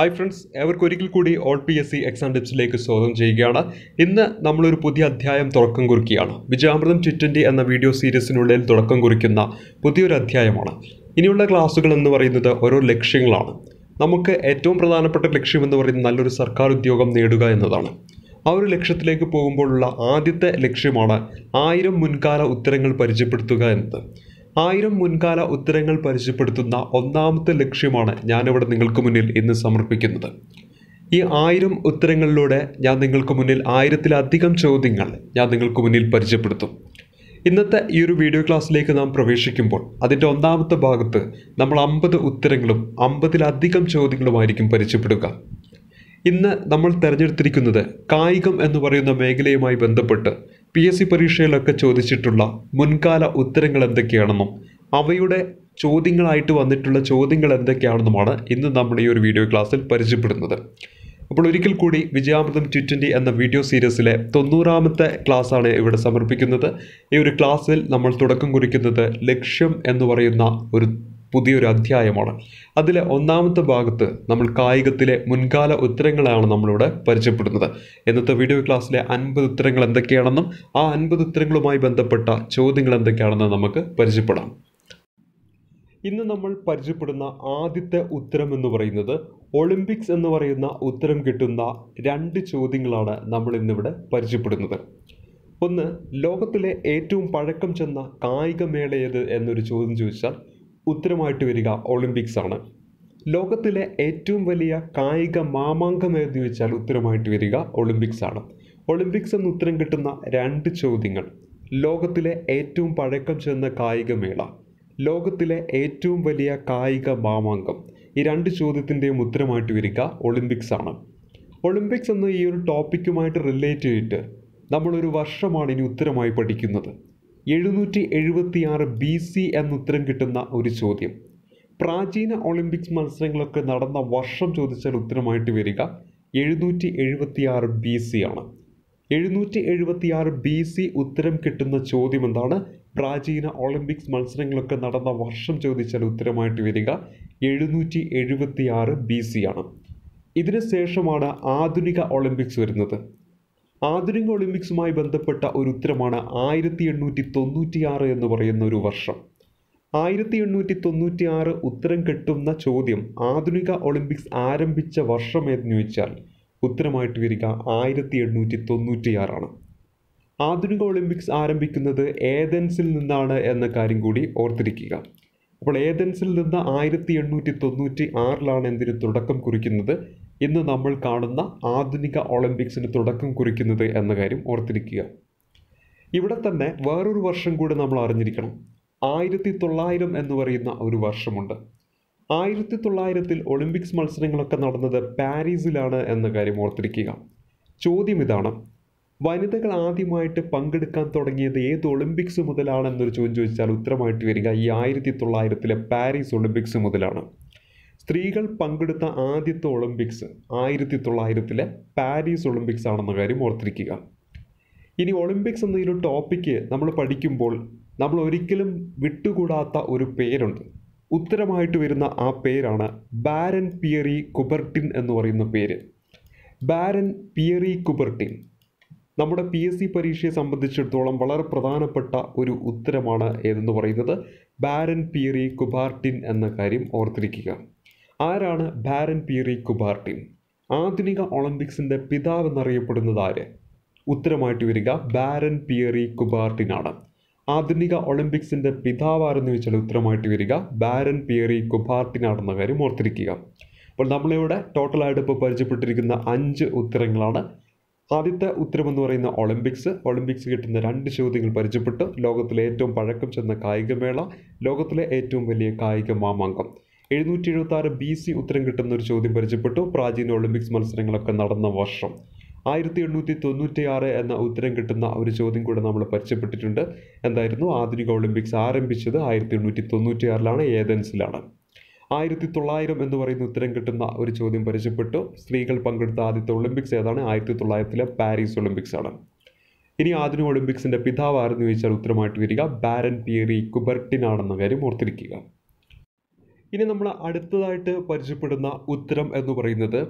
hi friends ഏവർക്കും ഒരിക്കൽ കൂടി all P S C exam ടിപ്സിലേക്ക് സ്വാഗതം ചെയ്യുകയാണ് ഇന്ന് നമ്മളൊരു പുതിയ അധ്യായം തുടക്കം കുറിക്കുകയാണ് വിജയാമൃതം ചിറ്റൻഡി എന്ന വീഡിയോ സീരീസിനുള്ളിൽ തുടക്കം കുറിക്കുന്ന പുതിയൊരു അധ്യായമാണ് ഇനിയുള്ള ക്ലാസ്സുകൾ എന്ന് പറയുന്നത് ഓരോ ലക്ഷ്യങ്ങളാണ് നമുക്ക് ഏറ്റവും പ്രധാനപ്പെട്ട ലക്ഷ്യം എന്ന് പറയുന്നത് നല്ലൊരു സർക്കാർ ഉദ്യോഗം നേടുക എന്നതാണ് ആ ഒരു ലക്ഷ്യത്തിലേക്ക് പോകുമ്പോഴുള്ള ആദ്യത്തെ ലക്ഷ്യമാണ് ആയിരം മുൻകാല ഉത്തരങ്ങൾ പരിചയപ്പെടുത്തുക എന്നത് ആയിരം മുൻകാല ഉത്തരങ്ങൾ പരിചയപ്പെടുത്തുന്ന ഒന്നാമത്തെ ലക്ഷ്യമാണ് ഞാനിവിടെ നിങ്ങൾക്ക് മുന്നിൽ ഇന്ന് സമർപ്പിക്കുന്നത് ഈ ആയിരം ഉത്തരങ്ങളിലൂടെ ഞാൻ നിങ്ങൾക്ക് മുന്നിൽ ആയിരത്തിലധികം ചോദ്യങ്ങൾ ഞാൻ നിങ്ങൾക്ക് മുന്നിൽ പരിചയപ്പെടുത്തും ഇന്നത്തെ ഈ ഒരു വീഡിയോ ക്ലാസ്സിലേക്ക് നാം പ്രവേശിക്കുമ്പോൾ അതിൻ്റെ ഒന്നാമത്തെ ഭാഗത്ത് നമ്മൾ അമ്പത് ഉത്തരങ്ങളും അമ്പതിലധികം ചോദ്യങ്ങളുമായിരിക്കും പരിചയപ്പെടുക ഇന്ന് നമ്മൾ തിരഞ്ഞെടുത്തിരിക്കുന്നത് കായികം എന്ന് പറയുന്ന മേഖലയുമായി ബന്ധപ്പെട്ട് പി എസ് സി പരീക്ഷയിലൊക്കെ ചോദിച്ചിട്ടുള്ള മുൻകാല ഉത്തരങ്ങൾ എന്തൊക്കെയാണെന്നും അവയുടെ ചോദ്യങ്ങളായിട്ട് വന്നിട്ടുള്ള ചോദ്യങ്ങൾ എന്തൊക്കെയാണെന്നുമാണ് ഇന്ന് നമ്മൾ ഈ ഒരു വീഡിയോ ക്ലാസ്സിൽ പരിചയപ്പെടുന്നത് അപ്പോൾ ഒരിക്കൽ കൂടി വിജയാമൃതം ടു എന്ന വീഡിയോ സീരീസിലെ തൊണ്ണൂറാമത്തെ ക്ലാസ്സാണ് ഇവിടെ സമർപ്പിക്കുന്നത് ഈ ഒരു ക്ലാസ്സിൽ നമ്മൾ തുടക്കം കുറിക്കുന്നത് ലക്ഷ്യം എന്ന് പറയുന്ന ഒരു പുതിയൊരു അധ്യായമാണ് അതിലെ ഒന്നാമത്തെ ഭാഗത്ത് നമ്മൾ കായികത്തിലെ മുൻകാല ഉത്തരങ്ങളാണ് നമ്മളിവിടെ പരിചയപ്പെടുന്നത് ഇന്നത്തെ വീഡിയോ ക്ലാസ്സിലെ അൻപത് ഉത്തരങ്ങൾ എന്തൊക്കെയാണെന്നും ആ അൻപത് ഉത്തരങ്ങളുമായി ബന്ധപ്പെട്ട ചോദ്യങ്ങൾ എന്തൊക്കെയാണെന്ന് നമുക്ക് പരിചയപ്പെടാം ഇന്ന് നമ്മൾ പരിചയപ്പെടുന്ന ആദ്യത്തെ ഉത്തരം എന്ന് പറയുന്നത് ഒളിമ്പിക്സ് എന്ന് പറയുന്ന ഉത്തരം കിട്ടുന്ന രണ്ട് ചോദ്യങ്ങളാണ് നമ്മൾ ഇന്നിവിടെ പരിചയപ്പെടുന്നത് ഒന്ന് ലോകത്തിലെ ഏറ്റവും പഴക്കം ചെന്ന കായികമേള ഏത് എന്നൊരു ചോദ്യം ചോദിച്ചാൽ ഉത്തരമായിട്ട് വരിക ഒളിമ്പിക്സ് ആണ് ലോകത്തിലെ ഏറ്റവും വലിയ കായിക മാമാങ്കം എഴുതി വെച്ചാൽ ഉത്തരമായിട്ട് വരിക ഒളിമ്പിക്സ് ആണ് ഒളിമ്പിക്സ് എന്ന് ഉത്തരം കിട്ടുന്ന രണ്ട് ചോദ്യങ്ങൾ ലോകത്തിലെ ഏറ്റവും പഴക്കം ചെന്ന കായികമേള ലോകത്തിലെ ഏറ്റവും വലിയ കായിക മാമാങ്കം ഈ രണ്ട് ചോദ്യത്തിൻ്റെയും ഉത്തരമായിട്ട് വരിക ഒളിമ്പിക്സ് ആണ് ഒളിമ്പിക്സ് എന്ന ഈ ഒരു ടോപ്പിക്കുമായിട്ട് റിലേറ്റ് ചെയ്തിട്ട് നമ്മളൊരു വർഷമാണ് ഇനി ഉത്തരമായി പഠിക്കുന്നത് എഴുന്നൂറ്റി എഴുപത്തിയാറ് ബി സി എന്നുത്തരം കിട്ടുന്ന ഒരു ചോദ്യം പ്രാചീന ഒളിമ്പിക്സ് മത്സരങ്ങളൊക്കെ നടന്ന വർഷം ചോദിച്ചാൽ ഉത്തരമായിട്ട് വരിക എഴുന്നൂറ്റി എഴുപത്തിയാറ് ബി സി ആണ് എഴുന്നൂറ്റി എഴുപത്തിയാറ് ബി സി ഉത്തരം കിട്ടുന്ന ചോദ്യം എന്താണ് പ്രാചീന ഒളിമ്പിക്സ് മത്സരങ്ങളൊക്കെ നടന്ന വർഷം ചോദിച്ചാൽ ഉത്തരമായിട്ട് വരിക എഴുന്നൂറ്റി എഴുപത്തിയാറ് ബി സി ആണ് ഇതിന് ശേഷമാണ് ആധുനിക ഒളിമ്പിക്സ് വരുന്നത് ആധുനിക ഒളിമ്പിക്സുമായി ബന്ധപ്പെട്ട ഒരു ഉത്തരമാണ് ആയിരത്തി എണ്ണൂറ്റി ആറ് എന്ന് പറയുന്ന ഒരു വർഷം ആയിരത്തി എണ്ണൂറ്റി ആറ് ഉത്തരം കെട്ടുന്ന ചോദ്യം ആധുനിക ഒളിമ്പിക്സ് ആരംഭിച്ച വർഷം എന്ന് ചോദിച്ചാൽ ഉത്തരമായിട്ട് വരിക ആയിരത്തി എണ്ണൂറ്റി തൊണ്ണൂറ്റിയാറാണ് ആധുനിക ഒളിമ്പിക്സ് ആരംഭിക്കുന്നത് ഏതൻസിൽ നിന്നാണ് എന്ന കാര്യം കൂടി ഓർത്തിരിക്കുക അപ്പോൾ ഏതൻസിൽ നിന്ന് ആയിരത്തി എണ്ണൂറ്റി തൊണ്ണൂറ്റി ആറിലാണ് എന്തിനു തുടക്കം കുറിക്കുന്നത് ഇന്ന് നമ്മൾ കാണുന്ന ആധുനിക ഒളിമ്പിക്സിന് തുടക്കം കുറിക്കുന്നത് എന്ന കാര്യം ഓർത്തിരിക്കുക ഇവിടെ തന്നെ വേറൊരു വർഷം കൂടി നമ്മൾ അറിഞ്ഞിരിക്കണം ആയിരത്തി തൊള്ളായിരം എന്ന് പറയുന്ന ഒരു വർഷമുണ്ട് ആയിരത്തി തൊള്ളായിരത്തിൽ ഒളിമ്പിക്സ് മത്സരങ്ങളൊക്കെ നടന്നത് പാരീസിലാണ് എന്ന കാര്യം ഓർത്തിരിക്കുക ചോദ്യം ഇതാണ് വനിതകൾ ആദ്യമായിട്ട് പങ്കെടുക്കാൻ തുടങ്ങിയത് ഏത് ഒളിമ്പിക്സ് മുതലാണെന്നൊരു ചോദ്യം ചോദിച്ചാൽ ഉത്തരമായിട്ട് വരിക ഈ ആയിരത്തി തൊള്ളായിരത്തിലെ പാരീസ് ഒളിമ്പിക്സ് മുതലാണ് സ്ത്രീകൾ പങ്കെടുത്ത ആദ്യത്തെ ഒളിമ്പിക്സ് ആയിരത്തി തൊള്ളായിരത്തിലെ പാരീസ് ഒളിമ്പിക്സ് ആണെന്ന കാര്യം ഓർത്തിരിക്കുക ഇനി ഒളിമ്പിക്സ് എന്ന ഈ ടോപ്പിക്ക് നമ്മൾ പഠിക്കുമ്പോൾ നമ്മൾ ഒരിക്കലും വിട്ടുകൂടാത്ത ഒരു പേരുണ്ട് ഉത്തരമായിട്ട് വരുന്ന ആ പേരാണ് ബാരൻ പിയറി കുബർട്ടിൻ എന്ന് പറയുന്ന പേര് ബാരൻ പിയറി കുബർട്ടിൻ നമ്മുടെ പി എസ് സി പരീക്ഷയെ സംബന്ധിച്ചിടത്തോളം വളരെ പ്രധാനപ്പെട്ട ഒരു ഉത്തരമാണ് ഏതെന്ന് പറയുന്നത് ബാരൻ പിയറി കുബാർട്ടിൻ എന്ന കാര്യം ഓർത്തിരിക്കുക ആരാണ് ബാരൻ പീറി കുബാർട്ടിൻ ആധുനിക ഒളിമ്പിക്സിൻ്റെ പിതാവ് എന്നറിയപ്പെടുന്നത് ആര് ഉത്തരമായിട്ട് വരിക ബാരൻ പിയറി കുബാർട്ടിനാണ് ആധുനിക ഒളിമ്പിക്സിൻ്റെ പിതാവ് ആരെന്ന് ചോദിച്ചാൽ ഉത്തരമായിട്ട് വരിക ബാരൻ പിയറി കുബാർട്ടിനാണെന്ന കാര്യം ഓർത്തിരിക്കുക അപ്പോൾ നമ്മളിവിടെ ടോട്ടലായിട്ട് ഇപ്പോൾ പരിചയപ്പെട്ടിരിക്കുന്ന അഞ്ച് ഉത്തരങ്ങളാണ് ആദ്യത്തെ ഉത്തരം എന്ന് പറയുന്ന ഒളിമ്പിക്സ് ഒളിമ്പിക്സ് കിട്ടുന്ന രണ്ട് ചോദ്യങ്ങൾ പരിചയപ്പെട്ടു ലോകത്തിലെ ഏറ്റവും പഴക്കം ചെന്ന കായികമേള ലോകത്തിലെ ഏറ്റവും വലിയ കായിക മാമാങ്കം എഴുന്നൂറ്റി എഴുപത്തി ആറ് ബി സി ഉത്തരം കിട്ടുന്ന ഒരു ചോദ്യം പരിചയപ്പെട്ടു പ്രാചീന ഒളിമ്പിക്സ് മത്സരങ്ങളൊക്കെ നടന്ന വർഷം ആയിരത്തി എണ്ണൂറ്റി തൊണ്ണൂറ്റി ആറ് എന്ന ഉത്തരം കിട്ടുന്ന ഒരു ചോദ്യം കൂടെ നമ്മൾ പരിചയപ്പെട്ടിട്ടുണ്ട് എന്തായിരുന്നു ആധുനിക ഒളിമ്പിക്സ് ആരംഭിച്ചത് ആയിരത്തി എണ്ണൂറ്റി തൊണ്ണൂറ്റി ആറിലാണ് ഏതൻസിലാണ് ആയിരത്തി തൊള്ളായിരം എന്ന് പറയുന്ന ഉത്തരം കിട്ടുന്ന ഒരു ചോദ്യം പരിചയപ്പെട്ടു സ്ത്രീകൾ പങ്കെടുത്ത ആദ്യത്തെ ഒളിമ്പിക്സ് ഏതാണ് ആയിരത്തി തൊള്ളായിരത്തിലെ പാരീസ് ഒളിമ്പിക്സ് ആണ് ഇനി ആധുനിക ഒളിമ്പിക്സിൻ്റെ പിതാവ് ആരെന്ന് ചോദിച്ചാൽ ഉത്തരമായിട്ട് വരിക ബാരൻ പിയറി കുബർട്ടിനാണെന്ന കാര്യം ഓർത്തിരിക്കുക ഇനി നമ്മൾ അടുത്തതായിട്ട് പരിചയപ്പെടുന്ന ഉത്തരം എന്ന് പറയുന്നത്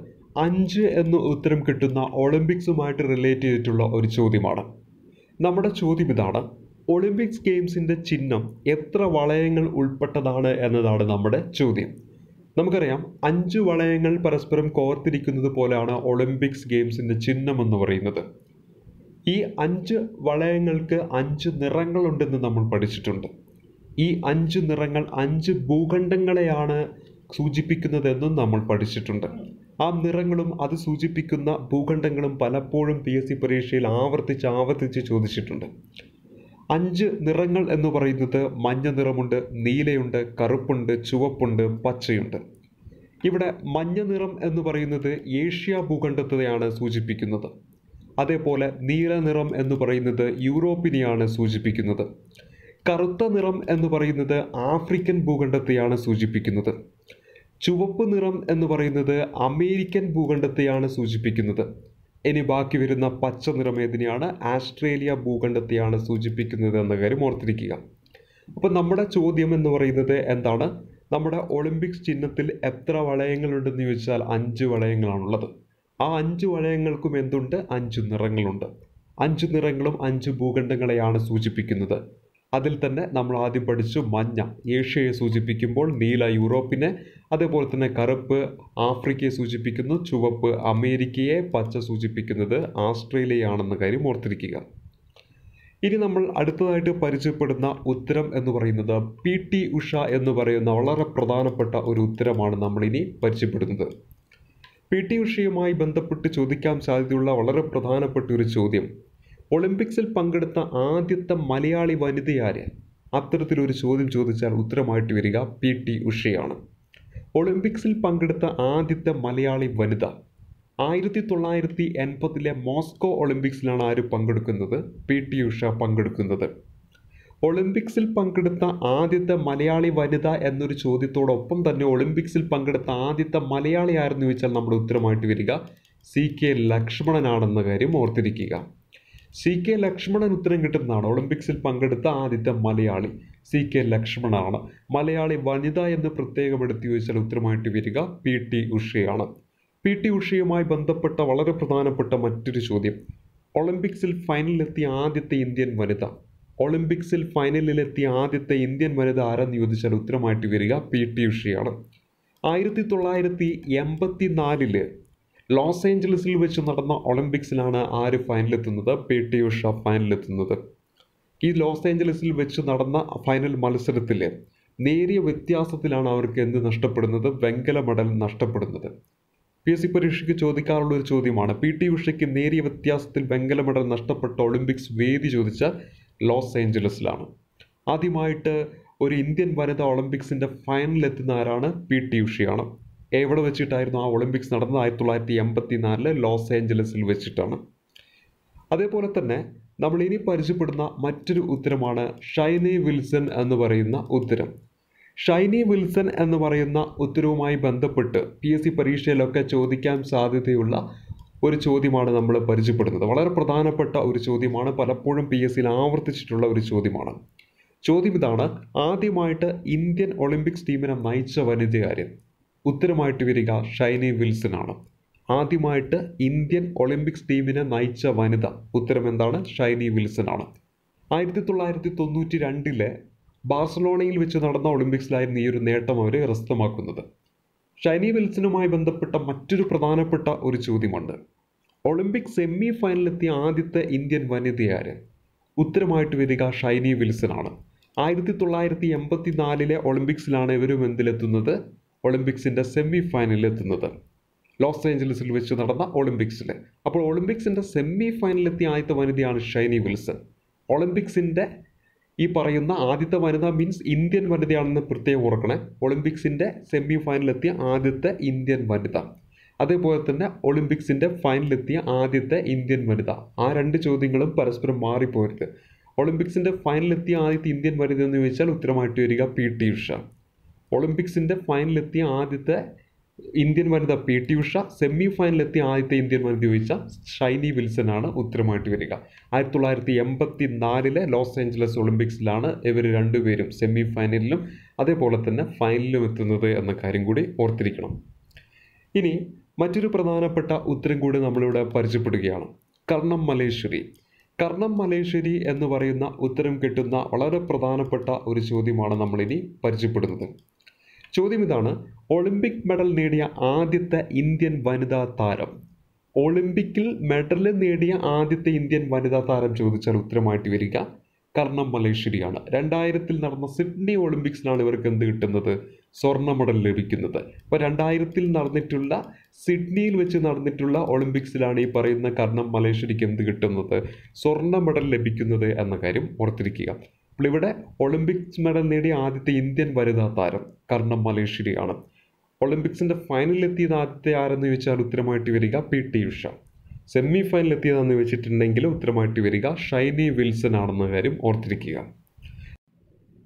അഞ്ച് എന്ന ഉത്തരം കിട്ടുന്ന ഒളിമ്പിക്സുമായിട്ട് റിലേറ്റ് ചെയ്തിട്ടുള്ള ഒരു ചോദ്യമാണ് നമ്മുടെ ചോദ്യം ഇതാണ് ഒളിമ്പിക്സ് ഗെയിംസിൻ്റെ ചിഹ്നം എത്ര വളയങ്ങൾ ഉൾപ്പെട്ടതാണ് എന്നതാണ് നമ്മുടെ ചോദ്യം നമുക്കറിയാം അഞ്ച് വളയങ്ങൾ പരസ്പരം കോർത്തിരിക്കുന്നത് പോലെയാണ് ഒളിമ്പിക്സ് ഗെയിംസിൻ്റെ ചിഹ്നം എന്ന് പറയുന്നത് ഈ അഞ്ച് വളയങ്ങൾക്ക് അഞ്ച് നിറങ്ങളുണ്ടെന്ന് നമ്മൾ പഠിച്ചിട്ടുണ്ട് ഈ അഞ്ച് നിറങ്ങൾ അഞ്ച് ഭൂഖണ്ഡങ്ങളെയാണ് സൂചിപ്പിക്കുന്നതെന്നും നമ്മൾ പഠിച്ചിട്ടുണ്ട് ആ നിറങ്ങളും അത് സൂചിപ്പിക്കുന്ന ഭൂഖണ്ഡങ്ങളും പലപ്പോഴും പി എസ് സി പരീക്ഷയിൽ ആവർത്തിച്ച് ആവർത്തിച്ച് ചോദിച്ചിട്ടുണ്ട് അഞ്ച് നിറങ്ങൾ എന്ന് പറയുന്നത് മഞ്ഞ നിറമുണ്ട് നീലയുണ്ട് കറുപ്പുണ്ട് ചുവപ്പുണ്ട് പച്ചയുണ്ട് ഇവിടെ മഞ്ഞ നിറം എന്ന് പറയുന്നത് ഏഷ്യ ഭൂഖണ്ഡത്തെയാണ് സൂചിപ്പിക്കുന്നത് അതേപോലെ നീല നിറം എന്ന് പറയുന്നത് യൂറോപ്പിനെയാണ് സൂചിപ്പിക്കുന്നത് കറുത്ത നിറം എന്ന് പറയുന്നത് ആഫ്രിക്കൻ ഭൂഖണ്ഡത്തെയാണ് സൂചിപ്പിക്കുന്നത് ചുവപ്പ് നിറം എന്ന് പറയുന്നത് അമേരിക്കൻ ഭൂഖണ്ഡത്തെയാണ് സൂചിപ്പിക്കുന്നത് ഇനി ബാക്കി വരുന്ന പച്ച നിറം ഏതിനെയാണ് ആസ്ട്രേലിയ ഭൂഖണ്ഡത്തെയാണ് സൂചിപ്പിക്കുന്നത് എന്ന കാര്യം ഓർത്തിരിക്കുക അപ്പോൾ നമ്മുടെ ചോദ്യം എന്ന് പറയുന്നത് എന്താണ് നമ്മുടെ ഒളിമ്പിക്സ് ചിഹ്നത്തിൽ എത്ര വളയങ്ങളുണ്ടെന്ന് ചോദിച്ചാൽ അഞ്ച് വളയങ്ങളാണുള്ളത് ആ അഞ്ച് വളയങ്ങൾക്കും എന്തുണ്ട് അഞ്ച് നിറങ്ങളുണ്ട് അഞ്ച് നിറങ്ങളും അഞ്ച് ഭൂഖണ്ഡങ്ങളെയാണ് സൂചിപ്പിക്കുന്നത് അതിൽ തന്നെ നമ്മൾ ആദ്യം പഠിച്ചു മഞ്ഞ ഏഷ്യയെ സൂചിപ്പിക്കുമ്പോൾ നീല യൂറോപ്പിനെ അതേപോലെ തന്നെ കറുപ്പ് ആഫ്രിക്കയെ സൂചിപ്പിക്കുന്നു ചുവപ്പ് അമേരിക്കയെ പച്ച സൂചിപ്പിക്കുന്നത് ആസ്ട്രേലിയയാണെന്ന കാര്യം ഓർത്തിരിക്കുക ഇനി നമ്മൾ അടുത്തതായിട്ട് പരിചയപ്പെടുന്ന ഉത്തരം എന്ന് പറയുന്നത് പി ടി ഉഷ എന്ന് പറയുന്ന വളരെ പ്രധാനപ്പെട്ട ഒരു ഉത്തരമാണ് നമ്മളിനി പരിചയപ്പെടുന്നത് പി ടി ഉഷയുമായി ബന്ധപ്പെട്ട് ചോദിക്കാൻ സാധ്യതയുള്ള വളരെ പ്രധാനപ്പെട്ട ഒരു ചോദ്യം ഒളിമ്പിക്സിൽ പങ്കെടുത്ത ആദ്യത്തെ മലയാളി വനിതയാര് അത്തരത്തിലൊരു ചോദ്യം ചോദിച്ചാൽ ഉത്തരമായിട്ട് വരിക പി ടി ഉഷയാണ് ഒളിമ്പിക്സിൽ പങ്കെടുത്ത ആദ്യത്തെ മലയാളി വനിത ആയിരത്തി തൊള്ളായിരത്തി എൺപതിലെ മോസ്കോ ഒളിമ്പിക്സിലാണ് ആര് പങ്കെടുക്കുന്നത് പി ടി ഉഷ പങ്കെടുക്കുന്നത് ഒളിമ്പിക്സിൽ പങ്കെടുത്ത ആദ്യത്തെ മലയാളി വനിത എന്നൊരു ചോദ്യത്തോടൊപ്പം തന്നെ ഒളിമ്പിക്സിൽ പങ്കെടുത്ത ആദ്യത്തെ മലയാളി ആരെന്ന് ചോദിച്ചാൽ നമ്മുടെ ഉത്തരമായിട്ട് വരിക സി കെ ലക്ഷ്മണനാണെന്ന കാര്യം ഓർത്തിരിക്കുക സി കെ ലക്ഷ്മണൻ ഉത്തരം കിട്ടുന്നതാണ് ഒളിമ്പിക്സിൽ പങ്കെടുത്ത ആദ്യത്തെ മലയാളി സി കെ ലക്ഷ്മണനാണ് മലയാളി വനിത എന്ന് പ്രത്യേകം എടുത്തു ചോദിച്ചാൽ ഉത്തരമായിട്ട് വരിക പി ടി ഉഷയാണ് പി ടി ഉഷയുമായി ബന്ധപ്പെട്ട വളരെ പ്രധാനപ്പെട്ട മറ്റൊരു ചോദ്യം ഒളിമ്പിക്സിൽ ഫൈനലിലെത്തിയ ആദ്യത്തെ ഇന്ത്യൻ വനിത ഒളിമ്പിക്സിൽ ഫൈനലിലെത്തിയ ആദ്യത്തെ ഇന്ത്യൻ വനിത ആരെന്ന് ചോദിച്ചാൽ ഉത്തരമായിട്ട് വരിക പി ടി ഉഷയാണ് ആയിരത്തി തൊള്ളായിരത്തി എൺപത്തി നാലില് ലോസ് ഏഞ്ചലസിൽ വെച്ച് നടന്ന ഒളിമ്പിക്സിലാണ് ആര് ഫൈനലെത്തുന്നത് പി ടി ഉഷ ഫൈനലെത്തുന്നത് ഈ ലോസ് ഏഞ്ചലസിൽ വെച്ച് നടന്ന ഫൈനൽ മത്സരത്തിൽ നേരിയ വ്യത്യാസത്തിലാണ് അവർക്ക് എന്ത് നഷ്ടപ്പെടുന്നത് വെങ്കല മെഡൽ നഷ്ടപ്പെടുന്നത് പി എസ് സി പരീക്ഷയ്ക്ക് ചോദിക്കാറുള്ള ഒരു ചോദ്യമാണ് പി ടി ഉഷയ്ക്ക് നേരിയ വ്യത്യാസത്തിൽ വെങ്കല മെഡൽ നഷ്ടപ്പെട്ട ഒളിമ്പിക്സ് വേദി ചോദിച്ച ലോസ് ഏഞ്ചലസിലാണ് ആദ്യമായിട്ട് ഒരു ഇന്ത്യൻ വനിത ഒളിമ്പിക്സിൻ്റെ ഫൈനലിലെത്തുന്ന ആരാണ് പി ടി ഉഷയാണ് എവിടെ വെച്ചിട്ടായിരുന്നു ആ ഒളിമ്പിക്സ് നടന്നത് ആയിരത്തി തൊള്ളായിരത്തി എൺപത്തി നാലില് ലോസ് ഏഞ്ചലസിൽ വെച്ചിട്ടാണ് അതേപോലെ തന്നെ നമ്മൾ ഇനി പരിചയപ്പെടുന്ന മറ്റൊരു ഉത്തരമാണ് ഷൈനി വിൽസൺ എന്ന് പറയുന്ന ഉത്തരം ഷൈനി വിൽസൺ എന്ന് പറയുന്ന ഉത്തരവുമായി ബന്ധപ്പെട്ട് പി എസ് സി പരീക്ഷയിലൊക്കെ ചോദിക്കാൻ സാധ്യതയുള്ള ഒരു ചോദ്യമാണ് നമ്മൾ പരിചയപ്പെടുന്നത് വളരെ പ്രധാനപ്പെട്ട ഒരു ചോദ്യമാണ് പലപ്പോഴും പി എസ് സിയിൽ ആവർത്തിച്ചിട്ടുള്ള ഒരു ചോദ്യമാണ് ചോദ്യം ഇതാണ് ആദ്യമായിട്ട് ഇന്ത്യൻ ഒളിമ്പിക്സ് ടീമിനെ നയിച്ച വനിതകാര്യം ഉത്തരമായിട്ട് വരിക ഷൈനി വിൽസൺ ആണ് ആദ്യമായിട്ട് ഇന്ത്യൻ ഒളിമ്പിക്സ് ടീമിനെ നയിച്ച വനിത ഉത്തരം എന്താണ് ഷൈനി വിൽസൺ ആണ് ആയിരത്തി തൊള്ളായിരത്തി തൊണ്ണൂറ്റി രണ്ടിലെ ബാഴ്സലോണയിൽ വെച്ച് നടന്ന ഒളിമ്പിക്സിലായിരുന്നു ഈ ഒരു നേട്ടം അവരെ കരസ്ഥമാക്കുന്നത് ഷൈനി വിൽസണുമായി ബന്ധപ്പെട്ട മറ്റൊരു പ്രധാനപ്പെട്ട ഒരു ചോദ്യമുണ്ട് ഒളിമ്പിക് സെമി ഫൈനലിലെത്തിയ ആദ്യത്തെ ഇന്ത്യൻ വനിതയാര് ഉത്തരമായിട്ട് വരിക ഷൈനി വിൽസൺ ആണ് ആയിരത്തി തൊള്ളായിരത്തി എൺപത്തി നാലിലെ ഒളിമ്പിക്സിലാണ് ഇവരും എന്തിലെത്തുന്നത് ഒളിമ്പിക്സിൻ്റെ സെമി ഫൈനലിൽ എത്തുന്നത് ലോസ് ഏഞ്ചലസിൽ വെച്ച് നടന്ന ഒളിമ്പിക്സിൽ അപ്പോൾ ഒളിമ്പിക്സിൻ്റെ സെമി ഫൈനലിലെത്തിയ ആദ്യത്തെ വനിതയാണ് ഷൈനി വിൽസൺ ഒളിമ്പിക്സിൻ്റെ ഈ പറയുന്ന ആദ്യത്തെ വനിത മീൻസ് ഇന്ത്യൻ വനിതയാണെന്ന് പ്രത്യേകം ഓർക്കണേ ഒളിമ്പിക്സിൻ്റെ സെമി ഫൈനലിലെത്തിയ ആദ്യത്തെ ഇന്ത്യൻ വനിത അതേപോലെ തന്നെ ഒളിമ്പിക്സിൻ്റെ ഫൈനലിലെത്തിയ ആദ്യത്തെ ഇന്ത്യൻ വനിത ആ രണ്ട് ചോദ്യങ്ങളും പരസ്പരം മാറിപ്പോരുത് ഒളിമ്പിക്സിൻ്റെ ഫൈനലിലെത്തിയ ആദ്യത്തെ ഇന്ത്യൻ വനിത എന്ന് ചോദിച്ചാൽ ഉത്തരമായിട്ട് വരിക പി ടി ഉഷ ഒളിമ്പിക്സിൻ്റെ ഫൈനലെത്തിയ ആദ്യത്തെ ഇന്ത്യൻ വനിത പി ടി ഉഷ സെമി ഫൈനലെത്തിയ ആദ്യത്തെ ഇന്ത്യൻ വനിത ചോദിച്ച ഷൈനി വിൽസൺ ആണ് ഉത്തരമായിട്ട് വരിക ആയിരത്തി തൊള്ളായിരത്തി എൺപത്തി നാലിലെ ലോസ് ഏഞ്ചലസ് ഒളിമ്പിക്സിലാണ് ഇവർ രണ്ടുപേരും സെമി ഫൈനലിലും അതേപോലെ തന്നെ ഫൈനലിലും എത്തുന്നത് എന്ന കാര്യം കൂടി ഓർത്തിരിക്കണം ഇനി മറ്റൊരു പ്രധാനപ്പെട്ട ഉത്തരം കൂടി നമ്മളിവിടെ പരിചയപ്പെടുകയാണ് കർണം മലേശ്വരി കർണം മലേശ്വരി എന്ന് പറയുന്ന ഉത്തരം കിട്ടുന്ന വളരെ പ്രധാനപ്പെട്ട ഒരു ചോദ്യമാണ് നമ്മളിനി പരിചയപ്പെടുന്നത് ചോദ്യം ഇതാണ് ഒളിമ്പിക് മെഡൽ നേടിയ ആദ്യത്തെ ഇന്ത്യൻ വനിതാ താരം ഒളിമ്പിക്കിൽ മെഡൽ നേടിയ ആദ്യത്തെ ഇന്ത്യൻ വനിതാ താരം ചോദിച്ചാൽ ഉത്തരമായിട്ട് വരിക കർണം മലേശ്വരിയാണ് രണ്ടായിരത്തിൽ നടന്ന സിഡ്നി ഒളിമ്പിക്സിനാണ് ഇവർക്ക് എന്ത് കിട്ടുന്നത് സ്വർണ്ണ മെഡൽ ലഭിക്കുന്നത് അപ്പോൾ രണ്ടായിരത്തിൽ നടന്നിട്ടുള്ള സിഡ്നിയിൽ വെച്ച് നടന്നിട്ടുള്ള ഒളിമ്പിക്സിലാണ് ഈ പറയുന്ന കർണം മലേശ്വരിക്ക് എന്ത് കിട്ടുന്നത് സ്വർണ്ണ മെഡൽ ലഭിക്കുന്നത് എന്ന കാര്യം ഓർത്തിരിക്കുക അപ്പോൾ ഇവിടെ ഒളിമ്പിക്സ് മെഡൽ നേടിയ ആദ്യത്തെ ഇന്ത്യൻ വനിതാ താരം കർണം ഒളിമ്പിക്സിന്റെ ഒളിമ്പിക്സിൻ്റെ എത്തിയത് ആദ്യത്തെ ആരെന്ന് ചോദിച്ചാൽ ഉത്തരമായിട്ട് വരിക പി ടി ഉഷ സെമി ഫൈനലിലെത്തിയതെന്ന് വെച്ചിട്ടുണ്ടെങ്കിൽ ഉത്തരമായിട്ട് വരിക ഷൈനി വിൽസൺ ആണെന്ന കാര്യം ഓർത്തിരിക്കുക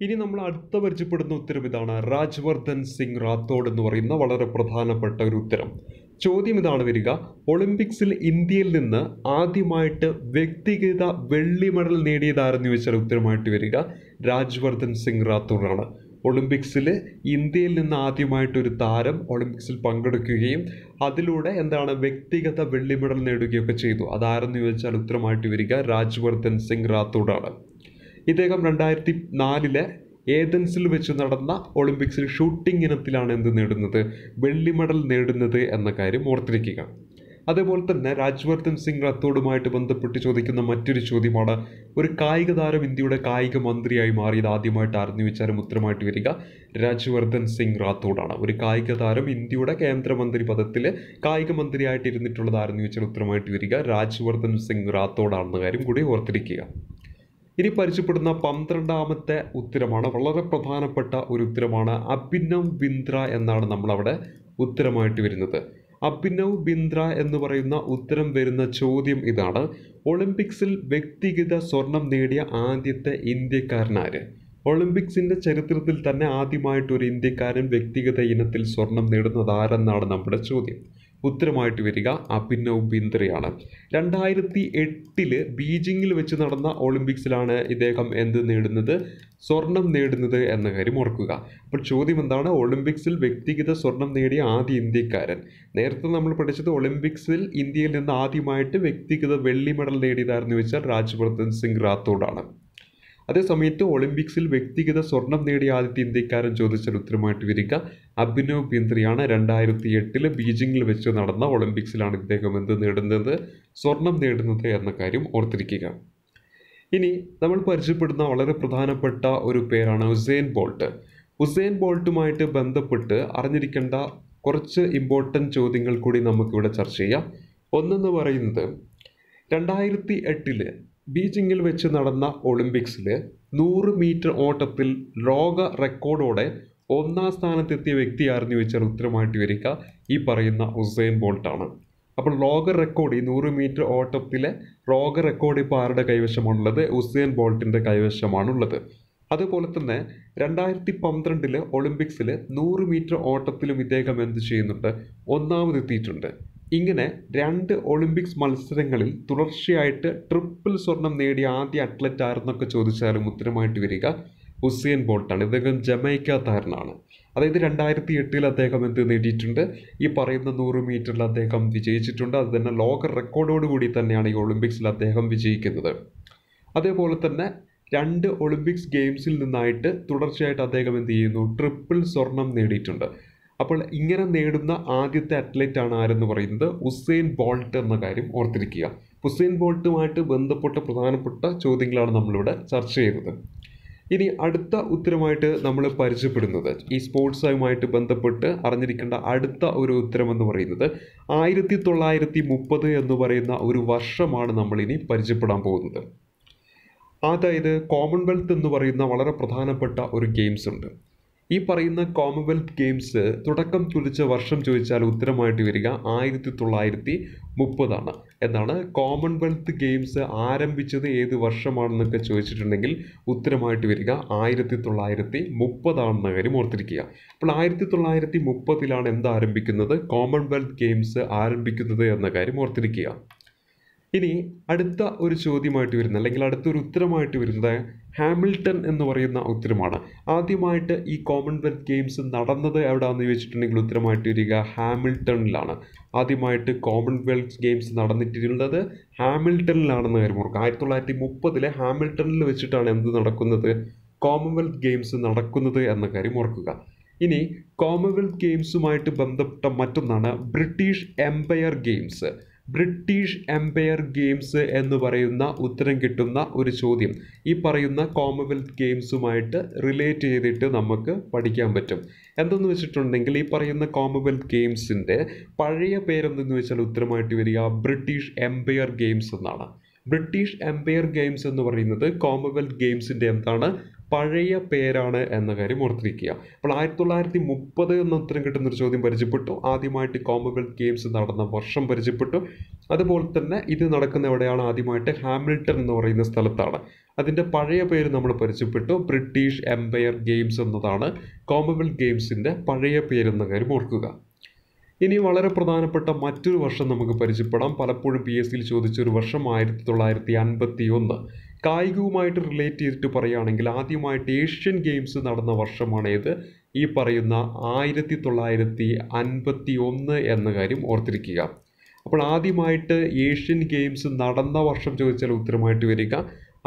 ഇനി നമ്മൾ അടുത്ത പരിചയപ്പെടുന്ന ഉത്തരം ഇതാണ് രാജ്വർദ്ധൻ സിംഗ് റാത്തോഡ് എന്ന് പറയുന്ന വളരെ പ്രധാനപ്പെട്ട ഒരു ഉത്തരം ചോദ്യം ഇതാണ് വരിക ഒളിമ്പിക്സിൽ ഇന്ത്യയിൽ നിന്ന് ആദ്യമായിട്ട് വ്യക്തിഗത വെള്ളി മെഡൽ നേടിയതാരെന്ന് ചോദിച്ചാൽ ഉത്തരമായിട്ട് വരിക രാജ്വർദ്ധൻ സിംഗ് റാത്തൂറാണ് ഒളിമ്പിക്സിൽ ഇന്ത്യയിൽ നിന്ന് ആദ്യമായിട്ട് ഒരു താരം ഒളിമ്പിക്സിൽ പങ്കെടുക്കുകയും അതിലൂടെ എന്താണ് വ്യക്തിഗത വെള്ളി മെഡൽ നേടുകയൊക്കെ ചെയ്തു അതാരെന്ന് ചോദിച്ചാൽ ഉത്തരമായിട്ട് വരിക രാജ്വർദ്ധൻ സിംഗ് റാത്തോഡാണ് ഇദ്ദേഹം രണ്ടായിരത്തി നാലിലെ ഏതൻസിൽ വെച്ച് നടന്ന ഒളിമ്പിക്സിൽ ഷൂട്ടിംഗ് ഇനത്തിലാണ് എന്ത് നേടുന്നത് വെള്ളി മെഡൽ നേടുന്നത് എന്ന കാര്യം ഓർത്തിരിക്കുക അതേപോലെ തന്നെ രാജ്വർദ്ധൻ സിംഗ് റത്തോഡുമായിട്ട് ബന്ധപ്പെട്ട് ചോദിക്കുന്ന മറ്റൊരു ചോദ്യമാണ് ഒരു കായിക താരം ഇന്ത്യയുടെ കായിക മന്ത്രിയായി മാറിയത് ആദ്യമായിട്ട് അറിഞ്ഞു ചോദിച്ചാലും ഉത്തരമായിട്ട് വരിക രാജ്വർദ്ധൻ സിംഗ് റാത്തോഡാണ് ഒരു കായിക താരം ഇന്ത്യയുടെ കേന്ദ്രമന്ത്രി പദത്തിൽ കായിക മന്ത്രിയായിട്ട് ഇരുന്നിട്ടുള്ളത് അറിഞ്ഞു വെച്ചാൽ ഉത്തരമായിട്ട് വരിക രാജ്വർദ്ധൻ സിംഗ് റാത്തോഡാണെന്ന കാര്യം കൂടി ഓർത്തിരിക്കുക ഇനി പരിചയപ്പെടുന്ന പന്ത്രണ്ടാമത്തെ ഉത്തരമാണ് വളരെ പ്രധാനപ്പെട്ട ഒരു ഉത്തരമാണ് അഭിനവ് ബിന്ദ്ര എന്നാണ് നമ്മളവിടെ ഉത്തരമായിട്ട് വരുന്നത് അഭിനവ് ബിന്ദ്ര എന്ന് പറയുന്ന ഉത്തരം വരുന്ന ചോദ്യം ഇതാണ് ഒളിമ്പിക്സിൽ വ്യക്തിഗത സ്വർണം നേടിയ ആദ്യത്തെ ഇന്ത്യക്കാരനാര് ഒളിമ്പിക്സിൻ്റെ ചരിത്രത്തിൽ തന്നെ ആദ്യമായിട്ട് ഒരു ഇന്ത്യക്കാരൻ വ്യക്തിഗത ഇനത്തിൽ സ്വർണം നേടുന്നത് ആരെന്നാണ് നമ്മുടെ ചോദ്യം ഉത്തരമായിട്ട് വരിക അഭിനവ് ബിന്ദ്രയാണ് രണ്ടായിരത്തി എട്ടില് ബീജിങ്ങിൽ വെച്ച് നടന്ന ഒളിമ്പിക്സിലാണ് ഇദ്ദേഹം എന്ത് നേടുന്നത് സ്വർണം നേടുന്നത് എന്ന കാര്യം ഓർക്കുക അപ്പോൾ ചോദ്യം എന്താണ് ഒളിമ്പിക്സിൽ വ്യക്തിഗത സ്വർണം നേടിയ ആദ്യ ഇന്ത്യക്കാരൻ നേരത്തെ നമ്മൾ പഠിച്ചത് ഒളിമ്പിക്സിൽ ഇന്ത്യയിൽ നിന്ന് ആദ്യമായിട്ട് വ്യക്തിഗത വെള്ളി മെഡൽ നേടിയതായിരുന്നു വെച്ചാൽ രാജ്യവർദ്ധൻ സിംഗ് റാത്തോഡാണ് അതേസമയത്ത് ഒളിമ്പിക്സിൽ വ്യക്തിഗത സ്വർണം നേടിയ ആദ്യത്തെ ഇന്ത്യക്കാരൻ ചോദിച്ചാൽ ഉത്തരമായിട്ട് വരിക അഭിനവ് ബിന്ദ്രിയാണ് രണ്ടായിരത്തി എട്ടില് ബീജിംഗിൽ വെച്ച് നടന്ന ഒളിമ്പിക്സിലാണ് ഇദ്ദേഹം എന്ത് നേടുന്നത് സ്വർണം നേടുന്നത് എന്ന കാര്യം ഓർത്തിരിക്കുക ഇനി നമ്മൾ പരിചയപ്പെടുന്ന വളരെ പ്രധാനപ്പെട്ട ഒരു പേരാണ് ഹുസൈൻ ബോൾട്ട് ഹുസൈൻ ബോൾട്ടുമായിട്ട് ബന്ധപ്പെട്ട് അറിഞ്ഞിരിക്കേണ്ട കുറച്ച് ഇമ്പോർട്ടൻറ്റ് ചോദ്യങ്ങൾ കൂടി നമുക്കിവിടെ ചർച്ച ചെയ്യാം ഒന്നെന്ന് പറയുന്നത് രണ്ടായിരത്തി എട്ടില് ബീജിംഗിൽ വെച്ച് നടന്ന ഒളിമ്പിക്സിൽ നൂറ് മീറ്റർ ഓട്ടത്തിൽ ലോക റെക്കോർഡോടെ ഒന്നാം സ്ഥാനത്തെത്തിയ വ്യക്തിയായിരുന്നു വെച്ചാൽ ഉത്തരമായിട്ട് വരിക ഈ പറയുന്ന ഉസൈൻ ബോൾട്ടാണ് അപ്പോൾ ലോക റെക്കോർഡ് ഈ നൂറ് മീറ്റർ ഓട്ടത്തിലെ ലോക റെക്കോർഡ് ഇപ്പോൾ ആരുടെ കൈവശമാണുള്ളത് ഉസൈൻ ബോൾട്ടിൻ്റെ കൈവശമാണുള്ളത് അതുപോലെ തന്നെ രണ്ടായിരത്തി പന്ത്രണ്ടിൽ ഒളിമ്പിക്സിൽ നൂറ് മീറ്റർ ഓട്ടത്തിലും ഇദ്ദേഹം എന്ത് ചെയ്യുന്നുണ്ട് ഒന്നാമതെത്തിയിട്ടുണ്ട് ഇങ്ങനെ രണ്ട് ഒളിമ്പിക്സ് മത്സരങ്ങളിൽ തുടർച്ചയായിട്ട് ട്രിപ്പിൾ സ്വർണം നേടിയ ആദ്യ അത്ലറ്റ് ആരെന്നൊക്കെ ചോദിച്ചാലും ഉത്തരമായിട്ട് വരിക ഹുസൈൻ ബോൾട്ടാണ് ഇദ്ദേഹം താരനാണ് അതായത് രണ്ടായിരത്തി എട്ടിൽ അദ്ദേഹം എന്ത് നേടിയിട്ടുണ്ട് ഈ പറയുന്ന നൂറ് മീറ്ററിൽ അദ്ദേഹം വിജയിച്ചിട്ടുണ്ട് അത് തന്നെ ലോക റെക്കോർഡോടുകൂടി തന്നെയാണ് ഈ ഒളിമ്പിക്സിൽ അദ്ദേഹം വിജയിക്കുന്നത് അതേപോലെ തന്നെ രണ്ട് ഒളിമ്പിക്സ് ഗെയിംസിൽ നിന്നായിട്ട് തുടർച്ചയായിട്ട് അദ്ദേഹം എന്ത് ചെയ്യുന്നു ട്രിപ്പിൾ സ്വർണം നേടിയിട്ടുണ്ട് അപ്പോൾ ഇങ്ങനെ നേടുന്ന ആദ്യത്തെ അത്ലറ്റ് ആണ് ആരെന്ന് പറയുന്നത് ഉസൈൻ ബോൾട്ട് എന്ന കാര്യം ഓർത്തിരിക്കുക ഉസൈൻ ബോൾട്ടുമായിട്ട് ബന്ധപ്പെട്ട പ്രധാനപ്പെട്ട ചോദ്യങ്ങളാണ് നമ്മളിവിടെ ചർച്ച ചെയ്തത് ഇനി അടുത്ത ഉത്തരമായിട്ട് നമ്മൾ പരിചയപ്പെടുന്നത് ഈ സ്പോർട്സുമായിട്ട് ബന്ധപ്പെട്ട് അറിഞ്ഞിരിക്കേണ്ട അടുത്ത ഒരു എന്ന് പറയുന്നത് ആയിരത്തി തൊള്ളായിരത്തി മുപ്പത് എന്ന് പറയുന്ന ഒരു വർഷമാണ് നമ്മളിനി പരിചയപ്പെടാൻ പോകുന്നത് അതായത് കോമൺവെൽത്ത് എന്ന് പറയുന്ന വളരെ പ്രധാനപ്പെട്ട ഒരു ഗെയിംസ് ഉണ്ട് ഈ പറയുന്ന കോമൺവെൽത്ത് ഗെയിംസ് തുടക്കം കുറിച്ച വർഷം ചോദിച്ചാൽ ഉത്തരമായിട്ട് വരിക ആയിരത്തി തൊള്ളായിരത്തി മുപ്പതാണ് എന്നാണ് കോമൺവെൽത്ത് ഗെയിംസ് ആരംഭിച്ചത് ഏത് വർഷമാണെന്നൊക്കെ ചോദിച്ചിട്ടുണ്ടെങ്കിൽ ഉത്തരമായിട്ട് വരിക ആയിരത്തി തൊള്ളായിരത്തി മുപ്പതാണെന്ന കാര്യം ഓർത്തിരിക്കുക അപ്പോൾ ആയിരത്തി തൊള്ളായിരത്തി മുപ്പതിലാണ് എന്താരംഭിക്കുന്നത് കോമൺവെൽത്ത് ഗെയിംസ് ആരംഭിക്കുന്നത് എന്ന കാര്യം ഓർത്തിരിക്കുക ഇനി അടുത്ത ഒരു ചോദ്യമായിട്ട് വരുന്ന അല്ലെങ്കിൽ അടുത്തൊരു ഉത്തരമായിട്ട് വരുന്നത് ഹാമിൽട്ടൺ എന്ന് പറയുന്ന ഉത്തരമാണ് ആദ്യമായിട്ട് ഈ കോമൺവെൽത്ത് ഗെയിംസ് നടന്നത് എവിടെയാണെന്ന് ചോദിച്ചിട്ടുണ്ടെങ്കിൽ ഉത്തരമായിട്ട് വരിക ഹാമിൽട്ടണിലാണ് ആദ്യമായിട്ട് കോമൺവെൽത്ത് ഗെയിംസ് നടന്നിട്ടുള്ളത് ഹാമിൽട്ടണിലാണെന്ന് കാര്യം ഓർക്കുക ആയിരത്തി തൊള്ളായിരത്തി മുപ്പതിലെ ഹാമിൽട്ടണിൽ വെച്ചിട്ടാണ് എന്ത് നടക്കുന്നത് കോമൺവെൽത്ത് ഗെയിംസ് നടക്കുന്നത് എന്ന കാര്യം ഓർക്കുക ഇനി കോമൺവെൽത്ത് ഗെയിംസുമായിട്ട് ബന്ധപ്പെട്ട മറ്റൊന്നാണ് British Empire Games British Empire Games എന്ന് പറയുന്ന ഉത്തരം കിട്ടുന്ന ഒരു ചോദ്യം ഈ പറയുന്ന കോമൺവെൽത്ത് ഗെയിംസുമായിട്ട് റിലേറ്റ് ചെയ്തിട്ട് നമുക്ക് പഠിക്കാൻ പറ്റും എന്തെന്ന് വെച്ചിട്ടുണ്ടെങ്കിൽ ഈ പറയുന്ന കോമൺവെൽത്ത് ഗെയിംസിൻ്റെ പഴയ പേരെന്തെന്ന് വെച്ചാൽ ഉത്തരമായിട്ട് വരിക ബ്രിട്ടീഷ് എംപയർ ഗെയിംസ് എന്നാണ് ബ്രിട്ടീഷ് എംപയർ ഗെയിംസ് എന്ന് പറയുന്നത് കോമൺവെൽത്ത് ഗെയിംസിൻ്റെ എന്താണ് പഴയ പേരാണ് എന്ന കാര്യം ഓർത്തിരിക്കുക അപ്പോൾ ആയിരത്തി തൊള്ളായിരത്തി മുപ്പത് എന്ന ഉത്തരം ഒരു ചോദ്യം പരിചയപ്പെട്ടു ആദ്യമായിട്ട് കോമൺവെൽത്ത് ഗെയിംസ് നടന്ന വർഷം പരിചയപ്പെട്ടു അതുപോലെ തന്നെ ഇത് നടക്കുന്ന എവിടെയാണ് ആദ്യമായിട്ട് ഹാമിൽട്ടൺ എന്ന് പറയുന്ന സ്ഥലത്താണ് അതിൻ്റെ പഴയ പേര് നമ്മൾ പരിചയപ്പെട്ടു ബ്രിട്ടീഷ് എംപയർ ഗെയിംസ് എന്നതാണ് കോമൺവെൽത്ത് ഗെയിംസിൻ്റെ പഴയ പേരെന്ന കാര്യം ഓർക്കുക ഇനി വളരെ പ്രധാനപ്പെട്ട മറ്റൊരു വർഷം നമുക്ക് പരിചയപ്പെടാം പലപ്പോഴും പി എസ് സിയിൽ ചോദിച്ചൊരു വർഷം ആയിരത്തി തൊള്ളായിരത്തി അൻപത്തി ഒന്ന് കായികവുമായിട്ട് റിലേറ്റ് ചെയ്തിട്ട് പറയുകയാണെങ്കിൽ ആദ്യമായിട്ട് ഏഷ്യൻ ഗെയിംസ് നടന്ന വർഷമാണേത് ഈ പറയുന്ന ആയിരത്തി തൊള്ളായിരത്തി അൻപത്തി ഒന്ന് എന്ന കാര്യം ഓർത്തിരിക്കുക അപ്പോൾ ആദ്യമായിട്ട് ഏഷ്യൻ ഗെയിംസ് നടന്ന വർഷം ചോദിച്ചാൽ ഉത്തരമായിട്ട് വരിക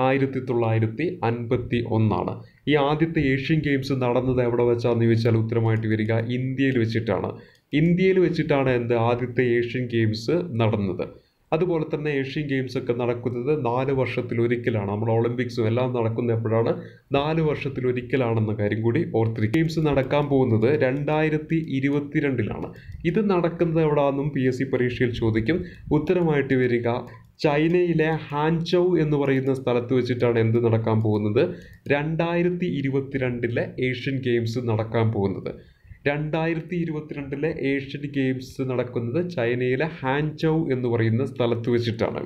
ആയിരത്തി തൊള്ളായിരത്തി അൻപത്തി ഒന്നാണ് ഈ ആദ്യത്തെ ഏഷ്യൻ ഗെയിംസ് നടന്നത് എവിടെ വെച്ചാന്ന് ചോദിച്ചാൽ ഉത്തരമായിട്ട് വരിക ഇന്ത്യയിൽ വെച്ചിട്ടാണ് ഇന്ത്യയിൽ വെച്ചിട്ടാണ് എന്ത് ആദ്യത്തെ ഏഷ്യൻ ഗെയിംസ് നടന്നത് അതുപോലെ തന്നെ ഏഷ്യൻ ഗെയിംസ് ഒക്കെ നടക്കുന്നത് നാല് വർഷത്തിലൊരിക്കലാണ് നമ്മൾ ഒളിമ്പിക്സും എല്ലാം നടക്കുന്ന എപ്പോഴാണ് നാല് വർഷത്തിലൊരിക്കലാണെന്ന കാര്യം കൂടി ഓർത്തിരി ഗെയിംസ് നടക്കാൻ പോകുന്നത് രണ്ടായിരത്തി ഇരുപത്തിരണ്ടിലാണ് ഇത് നടക്കുന്നത് എവിടാണെന്നും പി എസ് സി പരീക്ഷയിൽ ചോദിക്കും ഉത്തരമായിട്ട് വരിക ചൈനയിലെ ഹാൻചൌ എന്ന് പറയുന്ന സ്ഥലത്ത് വെച്ചിട്ടാണ് എന്ത് നടക്കാൻ പോകുന്നത് രണ്ടായിരത്തി ഇരുപത്തിരണ്ടിലെ ഏഷ്യൻ ഗെയിംസ് നടക്കാൻ പോകുന്നത് രണ്ടായിരത്തി ഇരുപത്തിരണ്ടിലെ ഏഷ്യൻ ഗെയിംസ് നടക്കുന്നത് ചൈനയിലെ ഹാൻചൗ എന്ന് പറയുന്ന സ്ഥലത്ത് വെച്ചിട്ടാണ്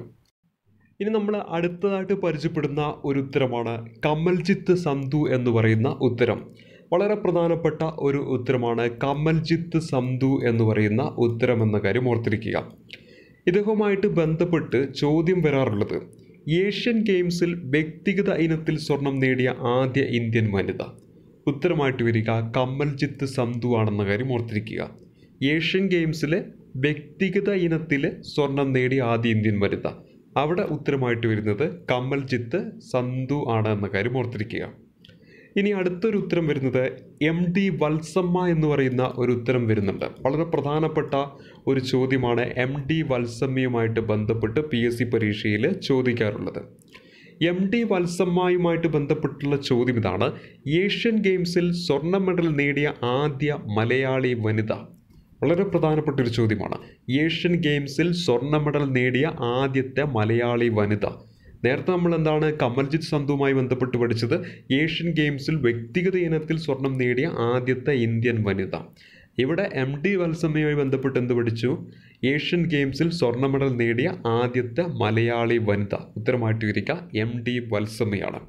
ഇനി നമ്മൾ അടുത്തതായിട്ട് പരിചയപ്പെടുന്ന ഒരു ഉത്തരമാണ് കമൽജിത്ത് സന്ധു എന്ന് പറയുന്ന ഉത്തരം വളരെ പ്രധാനപ്പെട്ട ഒരു ഉത്തരമാണ് കമൽജിത്ത് സന്ധു എന്ന് പറയുന്ന ഉത്തരം എന്ന കാര്യം ഓർത്തിരിക്കുക ഇദ്ദേഹവുമായിട്ട് ബന്ധപ്പെട്ട് ചോദ്യം വരാറുള്ളത് ഏഷ്യൻ ഗെയിംസിൽ വ്യക്തിഗത ഇനത്തിൽ സ്വർണം നേടിയ ആദ്യ ഇന്ത്യൻ വനിത ഉത്തരമായിട്ട് വരിക കമൽജിത്ത് സന്ധു ആണെന്ന കാര്യം ഓർത്തിരിക്കുക ഏഷ്യൻ ഗെയിംസിലെ വ്യക്തിഗത ഇനത്തിൽ സ്വർണം നേടിയ ആദ്യ ഇന്ത്യൻ വനിത അവിടെ ഉത്തരമായിട്ട് വരുന്നത് കമൽജിത്ത് സന്ധു ആണ് എന്ന കാര്യം ഓർത്തിരിക്കുക ഇനി അടുത്തൊരു ഉത്തരം വരുന്നത് എം ഡി വത്സമ്മ എന്ന് പറയുന്ന ഒരു ഉത്തരം വരുന്നുണ്ട് വളരെ പ്രധാനപ്പെട്ട ഒരു ചോദ്യമാണ് എം ഡി വത്സമ്മയുമായിട്ട് ബന്ധപ്പെട്ട് പി എസ് സി പരീക്ഷയിൽ ചോദിക്കാറുള്ളത് എം ഡി വത്സമ്മയുമായിട്ട് ബന്ധപ്പെട്ടുള്ള ചോദ്യം ഇതാണ് ഏഷ്യൻ ഗെയിംസിൽ സ്വർണ്ണ മെഡൽ നേടിയ ആദ്യ മലയാളി വനിത വളരെ പ്രധാനപ്പെട്ട ഒരു ചോദ്യമാണ് ഏഷ്യൻ ഗെയിംസിൽ സ്വർണ്ണ മെഡൽ നേടിയ ആദ്യത്തെ മലയാളി വനിത നേരത്തെ നമ്മൾ എന്താണ് കമൽജിത്ത് സന്ധുവുമായി ബന്ധപ്പെട്ട് പഠിച്ചത് ഏഷ്യൻ ഗെയിംസിൽ വ്യക്തിഗത ഇനത്തിൽ സ്വർണം നേടിയ ആദ്യത്തെ ഇന്ത്യൻ വനിത ഇവിടെ എം ഡി വത്സമ്മയുമായി ബന്ധപ്പെട്ട് എന്ത് പഠിച്ചു ഏഷ്യൻ ഗെയിംസിൽ സ്വർണ്ണ മെഡൽ നേടിയ ആദ്യത്തെ മലയാളി വനിത ഉത്തരമായിട്ടിരിക്കുക എം ഡി വത്സമ്മയാണ്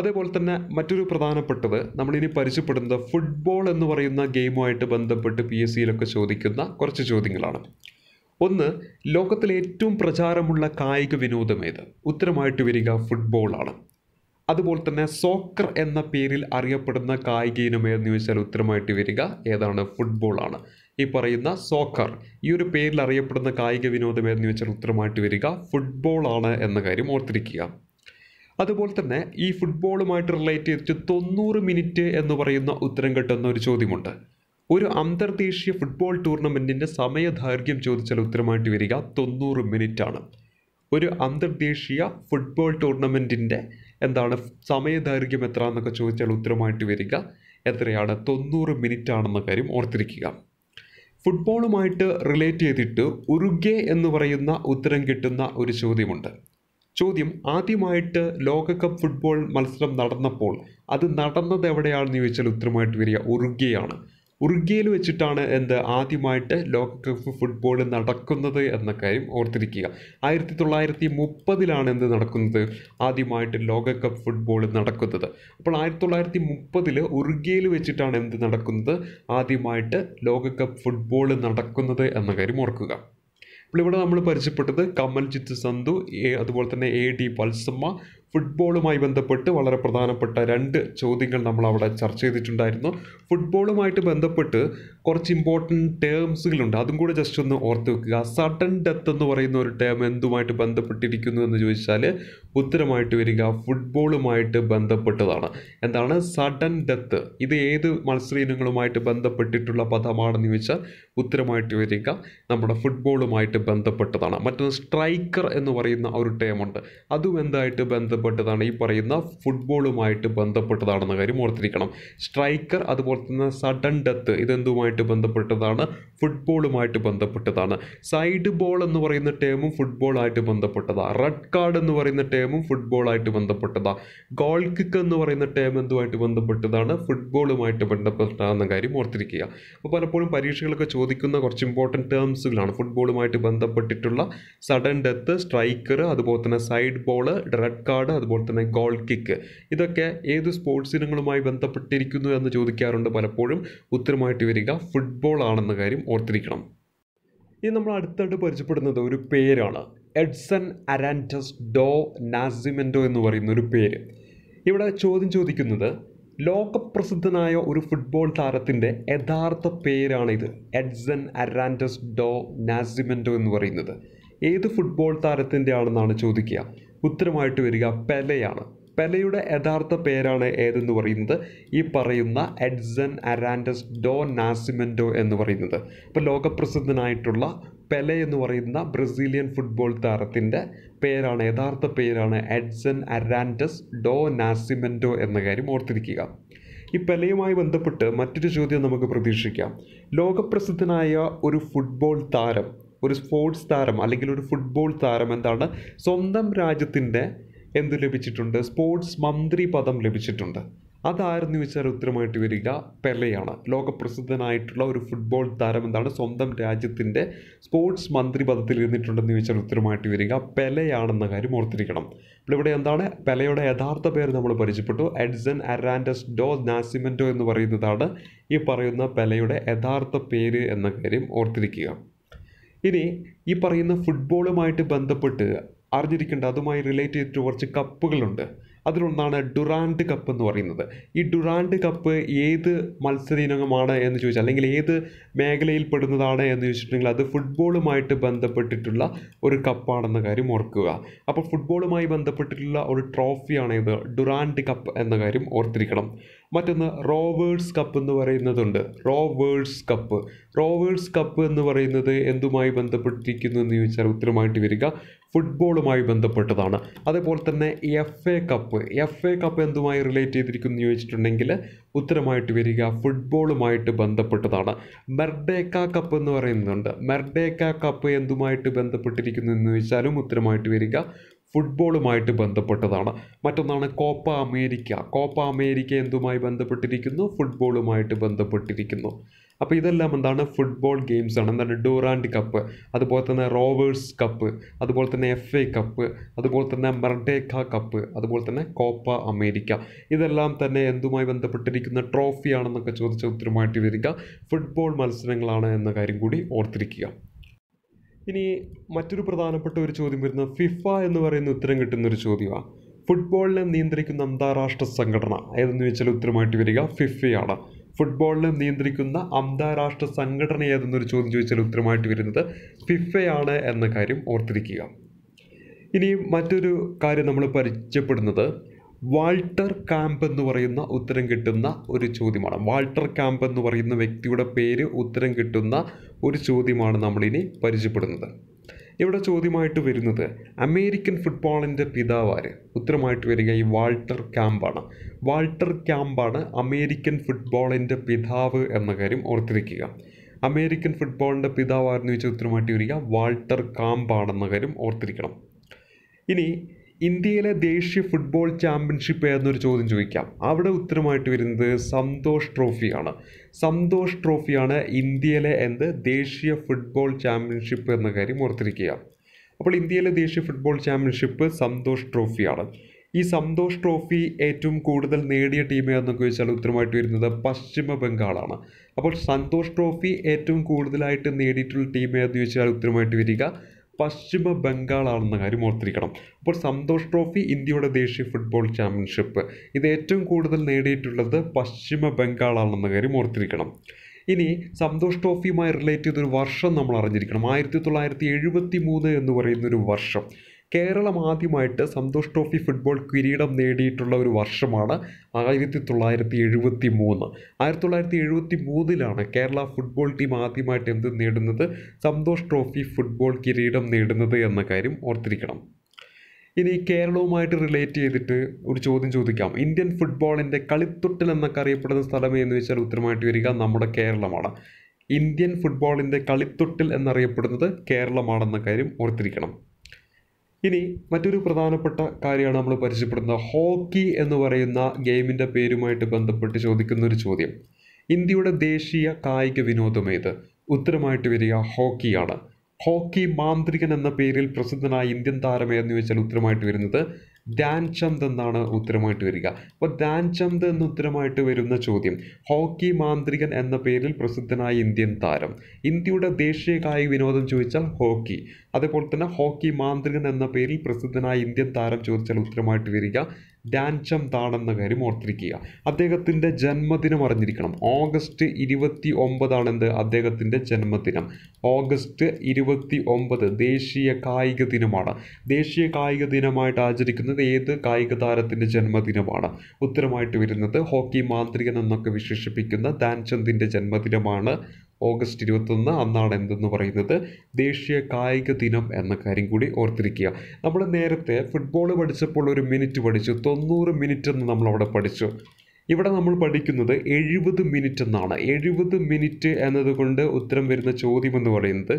അതേപോലെ തന്നെ മറ്റൊരു പ്രധാനപ്പെട്ടത് നമ്മളിനി പരിചയപ്പെടുന്നത് ഫുട്ബോൾ എന്ന് പറയുന്ന ഗെയിമുമായിട്ട് ബന്ധപ്പെട്ട് പി എസ് സിയിലൊക്കെ ചോദിക്കുന്ന കുറച്ച് ചോദ്യങ്ങളാണ് ഒന്ന് ലോകത്തിലേറ്റവും ഏറ്റവും പ്രചാരമുള്ള കായിക വിനോദം ഏത് ഉത്തരമായിട്ട് വരിക ഫുട്ബോളാണ് അതുപോലെ തന്നെ സോക്കർ എന്ന പേരിൽ അറിയപ്പെടുന്ന കായിക ഇനം ഏതെന്ന് ചോദിച്ചാൽ ഉത്തരമായിട്ട് വരിക ഏതാണ് ഫുട്ബോളാണ് ഈ പറയുന്ന സോക്കർ ഈ ഒരു പേരിൽ അറിയപ്പെടുന്ന കായിക വിനോദം ഏതെന്ന് ചോദിച്ചാൽ ഉത്തരമായിട്ട് വരിക ഫുട്ബോളാണ് എന്ന കാര്യം ഓർത്തിരിക്കുക അതുപോലെ തന്നെ ഈ ഫുട്ബോളുമായിട്ട് റിലേറ്റ് ചെയ്തിട്ട് തൊണ്ണൂറ് മിനിറ്റ് എന്ന് പറയുന്ന ഉത്തരം കിട്ടുന്ന ഒരു ചോദ്യമുണ്ട് ഒരു അന്തർദേശീയ ഫുട്ബോൾ ടൂർണമെൻറ്റിൻ്റെ സമയദൈർഘ്യം ചോദിച്ചാൽ ഉത്തരമായിട്ട് വരിക തൊണ്ണൂറ് മിനിറ്റാണ് ഒരു അന്തർദേശീയ ഫുട്ബോൾ ടൂർണമെൻറ്റിൻ്റെ എന്താണ് സമയദൈർഘ്യം എത്ര എന്നൊക്കെ ചോദിച്ചാൽ ഉത്തരമായിട്ട് വരിക എത്രയാണ് തൊണ്ണൂറ് മിനിറ്റ് ആണെന്ന കാര്യം ഓർത്തിരിക്കുക ഫുട്ബോളുമായിട്ട് റിലേറ്റ് ചെയ്തിട്ട് ഉറുഗെ എന്ന് പറയുന്ന ഉത്തരം കിട്ടുന്ന ഒരു ചോദ്യമുണ്ട് ചോദ്യം ആദ്യമായിട്ട് ലോകകപ്പ് ഫുട്ബോൾ മത്സരം നടന്നപ്പോൾ അത് നടന്നത് എവിടെയാണെന്ന് ചോദിച്ചാൽ ഉത്തരമായിട്ട് വരിക ഉറുഗെയാണ് ഉറുഗ്വേയിൽ വെച്ചിട്ടാണ് എന്ത് ആദ്യമായിട്ട് ലോകകപ്പ് ഫുട്ബോൾ നടക്കുന്നത് എന്ന കാര്യം ഓർത്തിരിക്കുക ആയിരത്തി തൊള്ളായിരത്തി മുപ്പതിലാണ് എന്ത് നടക്കുന്നത് ആദ്യമായിട്ട് ലോകകപ്പ് ഫുട്ബോൾ നടക്കുന്നത് അപ്പോൾ ആയിരത്തി തൊള്ളായിരത്തി മുപ്പതിൽ ഉറുഗ്വേയിൽ വെച്ചിട്ടാണ് എന്ത് നടക്കുന്നത് ആദ്യമായിട്ട് ലോകകപ്പ് ഫുട്ബോൾ നടക്കുന്നത് എന്ന കാര്യം ഓർക്കുക അപ്പോൾ ഇവിടെ നമ്മൾ പരിചയപ്പെട്ടത് കമൽജിത്ത് സന്ധു അതുപോലെ തന്നെ എ ഡി പത്സമ്മ ഫുട്ബോളുമായി ബന്ധപ്പെട്ട് വളരെ പ്രധാനപ്പെട്ട രണ്ട് ചോദ്യങ്ങൾ നമ്മൾ അവിടെ ചർച്ച ചെയ്തിട്ടുണ്ടായിരുന്നു ഫുട്ബോളുമായിട്ട് ബന്ധപ്പെട്ട് കുറച്ച് ഇമ്പോർട്ടൻറ്റ് ടേംസുകളുണ്ട് അതും കൂടെ ജസ്റ്റ് ഒന്ന് ഓർത്ത് വെക്കുക സഡൻ ഡെത്ത് എന്ന് പറയുന്ന ഒരു ടേം എന്തുമായിട്ട് ബന്ധപ്പെട്ടിരിക്കുന്നു എന്ന് ചോദിച്ചാൽ ഉത്തരമായിട്ട് വരിക ഫുട്ബോളുമായിട്ട് ബന്ധപ്പെട്ടതാണ് എന്താണ് സഡൻ ഡെത്ത് ഇത് ഏത് മത്സര ഇനങ്ങളുമായിട്ട് ബന്ധപ്പെട്ടിട്ടുള്ള പദമാണെന്ന് ചോദിച്ചാൽ ഉത്തരമായിട്ട് വരിക നമ്മുടെ ഫുട്ബോളുമായിട്ട് ബന്ധപ്പെട്ടതാണ് മറ്റൊന്ന് സ്ട്രൈക്കർ എന്ന് പറയുന്ന ഒരു ടേമുണ്ട് അതും എന്തായിട്ട് ബന്ധ ബന്ധപ്പെട്ടതാണ് ഈ പറയുന്ന ഫുട്ബോളുമായിട്ട് ബന്ധപ്പെട്ടതാണെന്ന കാര്യം ഓർത്തിരിക്കണം സ്ട്രൈക്കർ അതുപോലെ തന്നെ സഡൻ ഡെത്ത് ഇതെന്തുമായിട്ട് ബന്ധപ്പെട്ടതാണ് ഫുട്ബോളുമായിട്ട് ബന്ധപ്പെട്ടതാണ് സൈഡ് ബോൾ എന്ന് പറയുന്ന ടേമും ഫുട്ബോളായിട്ട് ബന്ധപ്പെട്ടതാണ് റെഡ് കാർഡ് എന്ന് പറയുന്ന ടേമും ഫുട്ബോളായിട്ട് ബന്ധപ്പെട്ടതാണ് ഗോൾ കിക്ക് എന്ന് പറയുന്ന ടേം എന്തുമായിട്ട് ബന്ധപ്പെട്ടതാണ് ഫുട്ബോളുമായിട്ട് ബന്ധപ്പെട്ടതാണെന്ന കാര്യം ഓർത്തിരിക്കുക അപ്പോൾ പലപ്പോഴും പരീക്ഷകളൊക്കെ ചോദിക്കുന്ന കുറച്ച് ഇമ്പോർട്ടൻറ്റ് ടേംസുകളാണ് ഫുട്ബോളുമായിട്ട് ബന്ധപ്പെട്ടിട്ടുള്ള സഡൻ ഡെത്ത് സ്ട്രൈക്കർ അതുപോലെ തന്നെ side ball red card card അതുപോലെ തന്നെ ഗോൾ കിക്ക് ഇതൊക്കെ ഏത് സ്പോർട്സ് ഇനങ്ങളുമായി ബന്ധപ്പെട്ടിരിക്കുന്നു എന്ന് ചോദിക്കാറുണ്ട് പലപ്പോഴും ഉത്തരമായിട്ട് വരിക ഫുട്ബോൾ ആണെന്ന കാര്യം ഓർത്തിരിക്കണം ഇനി നമ്മൾ അടുത്തായിട്ട് പരിചയപ്പെടുന്നത് ഒരു പേരാണ് എഡ്സൺ അരാൻറ്റസ് ഡോ നാസിമെൻഡോ എന്ന് പറയുന്ന ഒരു പേര് ഇവിടെ ചോദ്യം ചോദിക്കുന്നത് ലോകപ്രസിദ്ധനായ ഒരു ഫുട്ബോൾ താരത്തിൻ്റെ യഥാർത്ഥ പേരാണിത് എഡ്സൺ അരാൻറ്റസ് ഡോ നാസിമെൻഡോ എന്ന് പറയുന്നത് ഏത് ഫുട്ബോൾ താരത്തിൻ്റെ ആണെന്നാണ് ചോദിക്കുക ഉത്തരമായിട്ട് വരിക പെലയാണ് പെലയുടെ യഥാർത്ഥ പേരാണ് ഏതെന്ന് പറയുന്നത് ഈ പറയുന്ന എഡ്സൺ അരാൻഡസ് ഡോ നാസിമെൻറ്റോ എന്ന് പറയുന്നത് ഇപ്പോൾ ലോകപ്രസിദ്ധനായിട്ടുള്ള പെലെ എന്ന് പറയുന്ന ബ്രസീലിയൻ ഫുട്ബോൾ താരത്തിൻ്റെ പേരാണ് യഥാർത്ഥ പേരാണ് എഡ്സൺ അരാൻഡസ് ഡോ നാസിമെൻറ്റോ എന്ന കാര്യം ഓർത്തിരിക്കുക ഈ പെലയുമായി ബന്ധപ്പെട്ട് മറ്റൊരു ചോദ്യം നമുക്ക് പ്രതീക്ഷിക്കാം ലോകപ്രസിദ്ധനായ ഒരു ഫുട്ബോൾ താരം ഒരു സ്പോർട്സ് താരം അല്ലെങ്കിൽ ഒരു ഫുട്ബോൾ താരം എന്താണ് സ്വന്തം രാജ്യത്തിൻ്റെ എന്ത് ലഭിച്ചിട്ടുണ്ട് സ്പോർട്സ് മന്ത്രി പദം ലഭിച്ചിട്ടുണ്ട് അതായിരുന്നു ചോദിച്ചാൽ ഉത്തരമായിട്ട് വരിക പെലയാണ് ലോകപ്രസിദ്ധനായിട്ടുള്ള ഒരു ഫുട്ബോൾ താരം എന്താണ് സ്വന്തം രാജ്യത്തിൻ്റെ സ്പോർട്സ് മന്ത്രി പദത്തിൽ ഇരുന്നിട്ടുണ്ടെന്ന് ചോദിച്ചാൽ ഉത്തരമായിട്ട് വരിക പെലയാണെന്ന കാര്യം ഓർത്തിരിക്കണം അപ്പോൾ ഇവിടെ എന്താണ് പെലയുടെ യഥാർത്ഥ പേര് നമ്മൾ പരിചയപ്പെട്ടു എഡ്സൺ അറാൻഡസ് ഡോ നാസിമെൻറ്റോ എന്ന് പറയുന്നതാണ് ഈ പറയുന്ന പെലയുടെ യഥാർത്ഥ പേര് എന്ന കാര്യം ഓർത്തിരിക്കുക ഇനി ഈ പറയുന്ന ഫുട്ബോളുമായിട്ട് ബന്ധപ്പെട്ട് അറിഞ്ഞിരിക്കേണ്ട അതുമായി റിലേറ്റ് ചെയ്തിട്ട് കുറച്ച് കപ്പുകളുണ്ട് അതിലൊന്നാണ് ഡുറാൻഡ് കപ്പ് എന്ന് പറയുന്നത് ഈ ഡുറാൻഡ് കപ്പ് ഏത് മത്സര ഇനങ്ങമാണ് എന്ന് ചോദിച്ചാൽ അല്ലെങ്കിൽ ഏത് മേഖലയിൽ പെടുന്നതാണ് എന്ന് ചോദിച്ചിട്ടുണ്ടെങ്കിൽ അത് ഫുട്ബോളുമായിട്ട് ബന്ധപ്പെട്ടിട്ടുള്ള ഒരു കപ്പാണെന്ന കാര്യം ഓർക്കുക അപ്പോൾ ഫുട്ബോളുമായി ബന്ധപ്പെട്ടിട്ടുള്ള ഒരു ട്രോഫിയാണ് ഇത് ഡുറാൻഡ് കപ്പ് എന്ന കാര്യം ഓർത്തിരിക്കണം മറ്റൊന്ന് റോവേഴ്സ് കപ്പ് എന്ന് പറയുന്നതുണ്ട് റോവേഴ്സ് കപ്പ് റോവേഴ്സ് കപ്പ് എന്ന് പറയുന്നത് എന്തുമായി ബന്ധപ്പെട്ടിരിക്കുന്നു എന്ന് ചോദിച്ചാൽ ഉത്തരമായിട്ട് വരിക ഫുട്ബോളുമായി ബന്ധപ്പെട്ടതാണ് അതേപോലെ തന്നെ F A cup F A cup എന്തുമായി റിലേറ്റ് ചെയ്തിരിക്കുന്നു എന്ന് ചോദിച്ചിട്ടുണ്ടെങ്കിൽ ഉത്തരമായിട്ട് വരിക ഫുട്ബോളുമായിട്ട് ബന്ധപ്പെട്ടതാണ് മെർഡേക്ക കപ്പ് എന്ന് പറയുന്നുണ്ട് മെർഡേക്ക കപ്പ് എന്തുമായിട്ട് ബന്ധപ്പെട്ടിരിക്കുന്നു എന്ന് ചോദിച്ചാലും ഉത്തരമായിട്ട് വരിക ഫുട്ബോളുമായിട്ട് ബന്ധപ്പെട്ടതാണ് മറ്റൊന്നാണ് കോപ്പ അമേരിക്ക കോപ്പ അമേരിക്ക എന്തുമായി ബന്ധപ്പെട്ടിരിക്കുന്നു ഫുട്ബോളുമായിട്ട് ബന്ധപ്പെട്ടിരിക്കുന്നു അപ്പോൾ ഇതെല്ലാം എന്താണ് ഫുട്ബോൾ ഗെയിംസ് ആണ് എന്താണ് ഡൂറാൻഡ് കപ്പ് അതുപോലെ തന്നെ റോവേഴ്സ് കപ്പ് അതുപോലെ തന്നെ എഫ് എ കപ്പ് അതുപോലെ തന്നെ മർഡേക്ക കപ്പ് അതുപോലെ തന്നെ കോപ്പ അമേരിക്ക ഇതെല്ലാം തന്നെ എന്തുമായി ബന്ധപ്പെട്ടിരിക്കുന്ന ട്രോഫിയാണെന്നൊക്കെ ചോദിച്ച ഉത്തരമായിട്ട് വരിക ഫുട്ബോൾ മത്സരങ്ങളാണ് എന്ന കാര്യം കൂടി ഓർത്തിരിക്കുക ഇനി മറ്റൊരു പ്രധാനപ്പെട്ട ഒരു ചോദ്യം വരുന്ന ഫിഫ എന്ന് പറയുന്ന ഉത്തരം കിട്ടുന്ന ഒരു ചോദ്യമാണ് ഫുട്ബോളിനെ നിയന്ത്രിക്കുന്ന അന്താരാഷ്ട്ര സംഘടന ഏതെന്ന് വെച്ചാൽ ഉത്തരമായിട്ട് വരിക ഫിഫയാണ് ഫുട്ബോളിനെ നിയന്ത്രിക്കുന്ന അന്താരാഷ്ട്ര സംഘടന ഏതെന്നൊരു ചോദ്യം ചോദിച്ചാൽ ഉത്തരമായിട്ട് വരുന്നത് ഫിഫയാണ് എന്ന കാര്യം ഓർത്തിരിക്കുക ഇനി മറ്റൊരു കാര്യം നമ്മൾ പരിചയപ്പെടുന്നത് വാൾട്ടർ കാമ്പ് എന്ന് പറയുന്ന ഉത്തരം കിട്ടുന്ന ഒരു ചോദ്യമാണ് വാൾട്ടർ കാമ്പ് എന്ന് പറയുന്ന വ്യക്തിയുടെ പേര് ഉത്തരം കിട്ടുന്ന ഒരു ചോദ്യമാണ് നമ്മളിനി പരിചയപ്പെടുന്നത് ഇവിടെ ചോദ്യമായിട്ട് വരുന്നത് അമേരിക്കൻ ഫുട്ബോളിൻ്റെ പിതാവാര് ഉത്തരമായിട്ട് വരിക ഈ വാൾട്ടർ ക്യാമ്പാണ് വാൾട്ടർ ക്യാമ്പാണ് അമേരിക്കൻ ഫുട്ബോളിൻ്റെ പിതാവ് എന്ന കാര്യം ഓർത്തിരിക്കുക അമേരിക്കൻ ഫുട്ബോളിൻ്റെ പിതാവായിരുന്നു ഉത്തരമായിട്ട് വരിക വാൾട്ടർ കാമ്പാണെന്ന കാര്യം ഓർത്തിരിക്കണം ഇനി ഇന്ത്യയിലെ ദേശീയ ഫുട്ബോൾ ചാമ്പ്യൻഷിപ്പ് ഏതെന്നൊരു ചോദ്യം ചോദിക്കാം അവിടെ ഉത്തരമായിട്ട് വരുന്നത് സന്തോഷ് ട്രോഫിയാണ് സന്തോഷ് ട്രോഫിയാണ് ഇന്ത്യയിലെ എന്ത് ദേശീയ ഫുട്ബോൾ ചാമ്പ്യൻഷിപ്പ് എന്ന കാര്യം ഓർത്തിരിക്കുക അപ്പോൾ ഇന്ത്യയിലെ ദേശീയ ഫുട്ബോൾ ചാമ്പ്യൻഷിപ്പ് സന്തോഷ് ട്രോഫിയാണ് ഈ സന്തോഷ് ട്രോഫി ഏറ്റവും കൂടുതൽ നേടിയ ടീം ഏതെന്നൊക്കെ ചോദിച്ചാൽ ഉത്തരമായിട്ട് വരുന്നത് പശ്ചിമ ബംഗാളാണ് അപ്പോൾ സന്തോഷ് ട്രോഫി ഏറ്റവും കൂടുതലായിട്ട് നേടിയിട്ടുള്ള ടീം ഏതെന്ന് ചോദിച്ചാൽ ഉത്തരമായിട്ട് വരിക പശ്ചിമ ബംഗാളാണെന്ന കാര്യം ഓർത്തിരിക്കണം അപ്പോൾ സന്തോഷ് ട്രോഫി ഇന്ത്യയുടെ ദേശീയ ഫുട്ബോൾ ചാമ്പ്യൻഷിപ്പ് ഇത് ഏറ്റവും കൂടുതൽ നേടിയിട്ടുള്ളത് പശ്ചിമ ബംഗാളാണെന്ന കാര്യം ഓർത്തിരിക്കണം ഇനി സന്തോഷ് ട്രോഫിയുമായി റിലേറ്റ് ചെയ്തൊരു വർഷം നമ്മൾ അറിഞ്ഞിരിക്കണം ആയിരത്തി തൊള്ളായിരത്തി എഴുപത്തി മൂന്ന് എന്ന് പറയുന്നൊരു വർഷം കേരളം ആദ്യമായിട്ട് സന്തോഷ് ട്രോഫി ഫുട്ബോൾ കിരീടം നേടിയിട്ടുള്ള ഒരു വർഷമാണ് ആയിരത്തി തൊള്ളായിരത്തി എഴുപത്തി മൂന്ന് ആയിരത്തി തൊള്ളായിരത്തി എഴുപത്തി മൂന്നിലാണ് കേരള ഫുട്ബോൾ ടീം ആദ്യമായിട്ട് എന്ത് നേടുന്നത് സന്തോഷ് ട്രോഫി ഫുട്ബോൾ കിരീടം നേടുന്നത് എന്ന കാര്യം ഓർത്തിരിക്കണം ഇനി കേരളവുമായിട്ട് റിലേറ്റ് ചെയ്തിട്ട് ഒരു ചോദ്യം ചോദിക്കാം ഇന്ത്യൻ ഫുട്ബോളിൻ്റെ കളിത്തൊട്ടൽ എന്നൊക്കെ അറിയപ്പെടുന്ന സ്ഥലം എന്ന് വെച്ചാൽ ഉത്തരമായിട്ട് വരിക നമ്മുടെ കേരളമാണ് ഇന്ത്യൻ ഫുട്ബോളിൻ്റെ കളിത്തൊട്ടിൽ എന്നറിയപ്പെടുന്നത് കേരളമാണെന്ന കാര്യം ഓർത്തിരിക്കണം ഇനി മറ്റൊരു പ്രധാനപ്പെട്ട കാര്യമാണ് നമ്മൾ പരിചയപ്പെടുന്ന ഹോക്കി എന്ന് പറയുന്ന ഗെയിമിൻ്റെ പേരുമായിട്ട് ബന്ധപ്പെട്ട് ചോദിക്കുന്ന ഒരു ചോദ്യം ഇന്ത്യയുടെ ദേശീയ കായിക വിനോദം ഏത് ഉത്തരമായിട്ട് വരിക ഹോക്കിയാണ് ഹോക്കി മാന്ത്രികൻ എന്ന പേരിൽ പ്രസിദ്ധനായ ഇന്ത്യൻ താരം ഏതെന്ന് ചോദിച്ചാൽ ഉത്തരമായിട്ട് വരുന്നത് ധ്യാൻചന്ദ് എന്നാണ് ഉത്തരമായിട്ട് വരിക അപ്പോൾ ധ്യാൻചന്ദ് എന്ന ഉത്തരമായിട്ട് വരുന്ന ചോദ്യം ഹോക്കി മാന്ത്രികൻ എന്ന പേരിൽ പ്രസിദ്ധനായ ഇന്ത്യൻ താരം ഇന്ത്യയുടെ ദേശീയ കായിക വിനോദം ചോദിച്ചാൽ ഹോക്കി അതേപോലെ തന്നെ ഹോക്കി മാന്ത്രികൻ എന്ന പേരിൽ പ്രസിദ്ധനായ ഇന്ത്യൻ താരം ചോദിച്ചാൽ ഉത്തരമായിട്ട് വരിക ഡാൻചം താണെന്ന കാര്യം ഓർത്തിരിക്കുക അദ്ദേഹത്തിൻ്റെ ജന്മദിനം അറിഞ്ഞിരിക്കണം ഓഗസ്റ്റ് ഇരുപത്തി ഒമ്പതാണെന്ത് അദ്ദേഹത്തിൻ്റെ ജന്മദിനം ഓഗസ്റ്റ് ഇരുപത്തി ഒമ്പത് ദേശീയ കായിക ദിനമാണ് ദേശീയ കായിക ദിനമായിട്ട് ആചരിക്കുന്നത് ഏത് കായിക താരത്തിൻ്റെ ജന്മദിനമാണ് ഉത്തരമായിട്ട് വരുന്നത് ഹോക്കി മാന്ത്രികൻ എന്നൊക്കെ വിശേഷിപ്പിക്കുന്ന ധാൻചന്ദിൻ്റെ ജന്മദിനമാണ് ഓഗസ്റ്റ് ഇരുപത്തൊന്ന് അന്നാണ് എന്തെന്ന് പറയുന്നത് ദേശീയ കായിക ദിനം എന്ന കാര്യം കൂടി ഓർത്തിരിക്കുക നമ്മൾ നേരത്തെ ഫുട്ബോൾ പഠിച്ചപ്പോൾ ഒരു മിനിറ്റ് പഠിച്ചു തൊണ്ണൂറ് മിനിറ്റ് എന്ന് നമ്മൾ അവിടെ പഠിച്ചു ഇവിടെ നമ്മൾ പഠിക്കുന്നത് എഴുപത് മിനിറ്റ് എന്നാണ് എഴുപത് മിനിറ്റ് എന്നതുകൊണ്ട് ഉത്തരം വരുന്ന ചോദ്യം എന്ന് പറയുന്നത്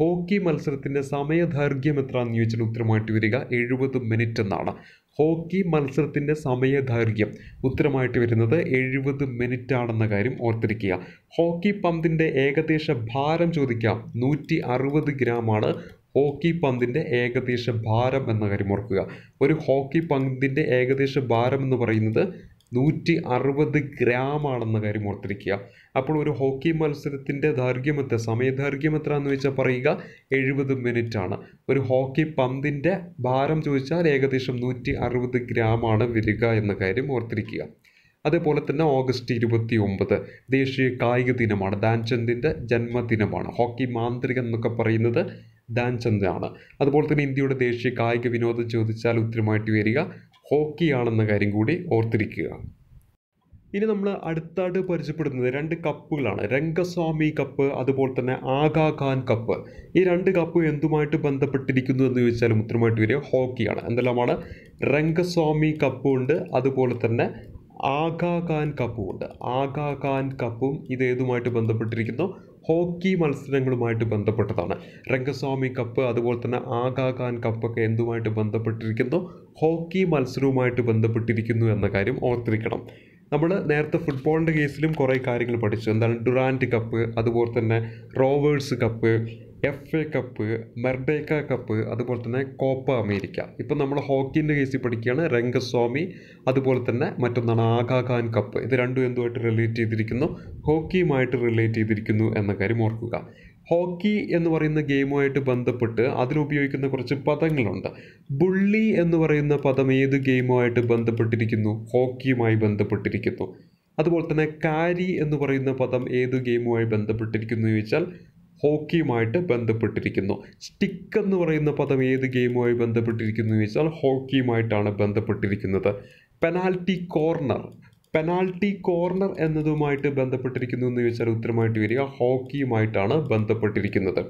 ഹോക്കി മത്സരത്തിൻ്റെ സമയദൈർഘ്യം എത്ര എന്ന് ചോദിച്ചാൽ ഉത്തരമായിട്ട് വരിക എഴുപത് മിനിറ്റ് എന്നാണ് ഹോക്കി മത്സരത്തിൻ്റെ സമയദൈർഘ്യം ഉത്തരമായിട്ട് വരുന്നത് എഴുപത് മിനിറ്റ് ആണെന്ന കാര്യം ഓർത്തിരിക്കുക ഹോക്കി പന്തിൻ്റെ ഏകദേശ ഭാരം ചോദിക്കാം നൂറ്റി അറുപത് ഗ്രാമാണ് ഹോക്കി പന്തിൻ്റെ ഏകദേശ ഭാരം എന്ന കാര്യം ഓർക്കുക ഒരു ഹോക്കി പന്തിൻ്റെ ഏകദേശ ഭാരം എന്ന് പറയുന്നത് നൂറ്റി അറുപത് ഗ്രാമാണെന്ന കാര്യം ഓർത്തിരിക്കുക അപ്പോൾ ഒരു ഹോക്കി മത്സരത്തിൻ്റെ എത്ര സമയദൈർഘ്യം എത്ര എന്ന് ചോദിച്ചാൽ പറയുക എഴുപത് മിനിറ്റ് ആണ് ഒരു ഹോക്കി പന്തിൻ്റെ ഭാരം ചോദിച്ചാൽ ഏകദേശം നൂറ്റി അറുപത് ഗ്രാമാണ് വരിക എന്ന കാര്യം ഓർത്തിരിക്കുക അതേപോലെ തന്നെ ഓഗസ്റ്റ് ഇരുപത്തി ഒമ്പത് ദേശീയ കായിക ദിനമാണ് ധാൻചന്ദിൻ്റെ ജന്മദിനമാണ് ഹോക്കി മാന്ത്രികൻ എന്നൊക്കെ പറയുന്നത് ധാൻചന്ദ് ആണ് അതുപോലെ തന്നെ ഇന്ത്യയുടെ ദേശീയ കായിക വിനോദം ചോദിച്ചാൽ ഉത്തരമായിട്ട് വരിക ഹോക്കിയാണെന്ന കാര്യം കൂടി ഓർത്തിരിക്കുക ഇനി നമ്മൾ അടുത്തായിട്ട് പരിചയപ്പെടുന്നത് രണ്ട് കപ്പുകളാണ് രംഗസ്വാമി കപ്പ് അതുപോലെ തന്നെ ആഗാ ഖാൻ കപ്പ് ഈ രണ്ട് കപ്പ് എന്തുമായിട്ട് ബന്ധപ്പെട്ടിരിക്കുന്നു എന്ന് ചോദിച്ചാൽ ഉത്തരമായിട്ട് വരിക ഹോക്കിയാണ് എന്തെല്ലാമാണ് രംഗസ്വാമി ഉണ്ട് അതുപോലെ തന്നെ ആഗാ ഖാൻ കപ്പുമുണ്ട് ആഗാ ഖാൻ കപ്പും ഇത് ഏതുമായിട്ട് ബന്ധപ്പെട്ടിരിക്കുന്നു ഹോക്കി മത്സരങ്ങളുമായിട്ട് ബന്ധപ്പെട്ടതാണ് രംഗസ്വാമി കപ്പ് അതുപോലെ തന്നെ ആഗാഖാൻ കപ്പൊക്കെ എന്തുമായിട്ട് ബന്ധപ്പെട്ടിരിക്കുന്നു ഹോക്കി മത്സരവുമായിട്ട് ബന്ധപ്പെട്ടിരിക്കുന്നു എന്ന കാര്യം ഓർത്തിരിക്കണം നമ്മൾ നേരത്തെ ഫുട്ബോളിൻ്റെ കേസിലും കുറേ കാര്യങ്ങൾ പഠിച്ചു എന്താണ് ഡുറാൻറ്റ് കപ്പ് അതുപോലെ തന്നെ Rovers cup F A cup Merdeka cup അതുപോലെ തന്നെ കോപ്പ അമേരിക്ക ഇപ്പം നമ്മൾ ഹോക്കീൻ്റെ കേസിൽ പഠിക്കുകയാണ് രംഗസ്വാമി അതുപോലെ തന്നെ മറ്റൊന്നാണ് ആഗാഖാൻ കപ്പ് ഇത് രണ്ടും എന്തുമായിട്ട് റിലേറ്റ് ചെയ്തിരിക്കുന്നു ഹോക്കിയുമായിട്ട് റിലേറ്റ് ചെയ്തിരിക്കുന്നു എന്ന കാര്യം ഓർക്കുക ഹോക്കി എന്ന് പറയുന്ന ഗെയിമുമായിട്ട് ബന്ധപ്പെട്ട് അതിലുപയോഗിക്കുന്ന കുറച്ച് പദങ്ങളുണ്ട് ബുള്ളി എന്ന് പറയുന്ന പദം ഏത് ഗെയിമുമായിട്ട് ബന്ധപ്പെട്ടിരിക്കുന്നു ഹോക്കിയുമായി ബന്ധപ്പെട്ടിരിക്കുന്നു അതുപോലെ തന്നെ കാരി എന്ന് പറയുന്ന പദം ഏത് ഗെയിമുമായി ബന്ധപ്പെട്ടിരിക്കുന്നു എന്ന് ചോദിച്ചാൽ ഹോക്കിയുമായിട്ട് ബന്ധപ്പെട്ടിരിക്കുന്നു സ്റ്റിക്ക് എന്ന് പറയുന്ന പദം ഏത് ഗെയിമുമായി ബന്ധപ്പെട്ടിരിക്കുന്നു എന്ന് ചോദിച്ചാൽ ഹോക്കിയുമായിട്ടാണ് ബന്ധപ്പെട്ടിരിക്കുന്നത് പെനാൽറ്റി കോർണർ പെനാൽറ്റി കോർണർ എന്നതുമായിട്ട് ബന്ധപ്പെട്ടിരിക്കുന്നു എന്ന് ചോദിച്ചാൽ ഉത്തരമായിട്ട് വരിക ഹോക്കിയുമായിട്ടാണ് ബന്ധപ്പെട്ടിരിക്കുന്നത്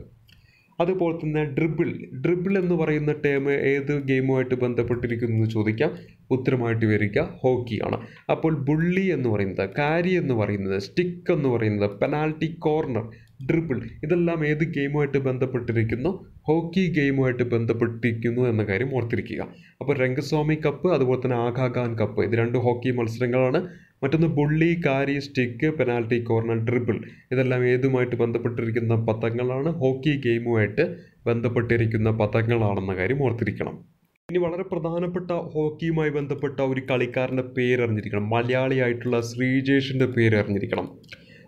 അതുപോലെ തന്നെ ഡ്രിബിൾ ഡ്രിബിൾ എന്ന് പറയുന്ന ടേം ഏത് ഗെയിമുമായിട്ട് ബന്ധപ്പെട്ടിരിക്കുന്നു എന്ന് ചോദിക്കാം ഉത്തരമായിട്ട് വരിക ഹോക്കിയാണ് അപ്പോൾ ബുള്ളി എന്ന് പറയുന്നത് കാരി എന്ന് പറയുന്നത് സ്റ്റിക്ക് എന്ന് പറയുന്നത് പെനാൽറ്റി കോർണർ ഡ്രിബിൾ ഇതെല്ലാം ഏത് ഗെയിമുമായിട്ട് ബന്ധപ്പെട്ടിരിക്കുന്നു ഹോക്കി ഗെയിമുമായിട്ട് ബന്ധപ്പെട്ടിരിക്കുന്നു എന്ന കാര്യം ഓർത്തിരിക്കുക അപ്പോൾ രംഗസ്വാമി കപ്പ് അതുപോലെ തന്നെ ആഘാഖാൻ കപ്പ് ഇത് രണ്ട് ഹോക്കി മത്സരങ്ങളാണ് മറ്റൊന്ന് bully carry stick penalty corner dribble ഇതെല്ലാം ഏതുമായിട്ട് ബന്ധപ്പെട്ടിരിക്കുന്ന പദങ്ങളാണ് ഹോക്കി ഗെയിമുമായിട്ട് ബന്ധപ്പെട്ടിരിക്കുന്ന പദങ്ങളാണെന്ന കാര്യം ഓർത്തിരിക്കണം ഇനി വളരെ പ്രധാനപ്പെട്ട ഹോക്കിയുമായി ബന്ധപ്പെട്ട ഒരു കളിക്കാരൻ്റെ പേര് അറിഞ്ഞിരിക്കണം മലയാളിയായിട്ടുള്ള ശ്രീജേഷിൻ്റെ പേര് അറിഞ്ഞിരിക്കണം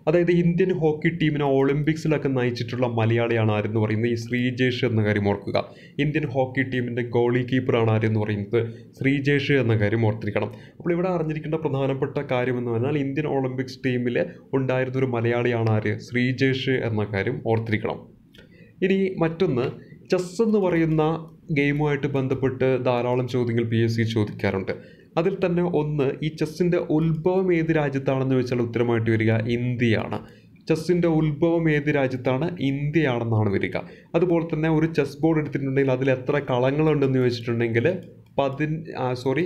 അതായത് ഇന്ത്യൻ ഹോക്കി ടീമിനെ ഒളിമ്പിക്സിലൊക്കെ നയിച്ചിട്ടുള്ള മലയാളിയാണ് ആരെന്ന് പറയുന്നത് ഈ ശ്രീജേഷ് എന്ന കാര്യം ഓർക്കുക ഇന്ത്യൻ ഹോക്കി ടീമിൻ്റെ ഗോളി കീപ്പറാണ് ആരെന്ന് പറയുന്നത് ശ്രീജേഷ് എന്ന കാര്യം ഓർത്തിരിക്കണം അപ്പോൾ ഇവിടെ അറിഞ്ഞിരിക്കേണ്ട പ്രധാനപ്പെട്ട കാര്യം എന്ന് പറഞ്ഞാൽ ഇന്ത്യൻ ഒളിമ്പിക്സ് ടീമിൽ ഉണ്ടായിരുന്ന ഒരു മലയാളിയാണ് ആര് ശ്രീജേഷ് എന്ന കാര്യം ഓർത്തിരിക്കണം ഇനി മറ്റൊന്ന് ചെസ് എന്ന് പറയുന്ന ഗെയിമുമായിട്ട് ബന്ധപ്പെട്ട് ധാരാളം ചോദ്യങ്ങൾ പി എസ് സി ചോദിക്കാറുണ്ട് അതിൽ തന്നെ ഒന്ന് ഈ ചെസ്സിൻ്റെ ഉത്ഭവം ഏത് രാജ്യത്താണെന്ന് ചോദിച്ചാൽ ഉത്തരമായിട്ട് വരിക ഇന്ത്യയാണ് ചെസ്സിൻ്റെ ഉത്ഭവം ഏത് രാജ്യത്താണ് ഇന്ത്യയാണെന്നാണ് വരിക അതുപോലെ തന്നെ ഒരു ചെസ് ബോർഡ് എടുത്തിട്ടുണ്ടെങ്കിൽ അതിൽ എത്ര കളങ്ങളുണ്ടെന്ന് ചോദിച്ചിട്ടുണ്ടെങ്കിൽ പതി സോറി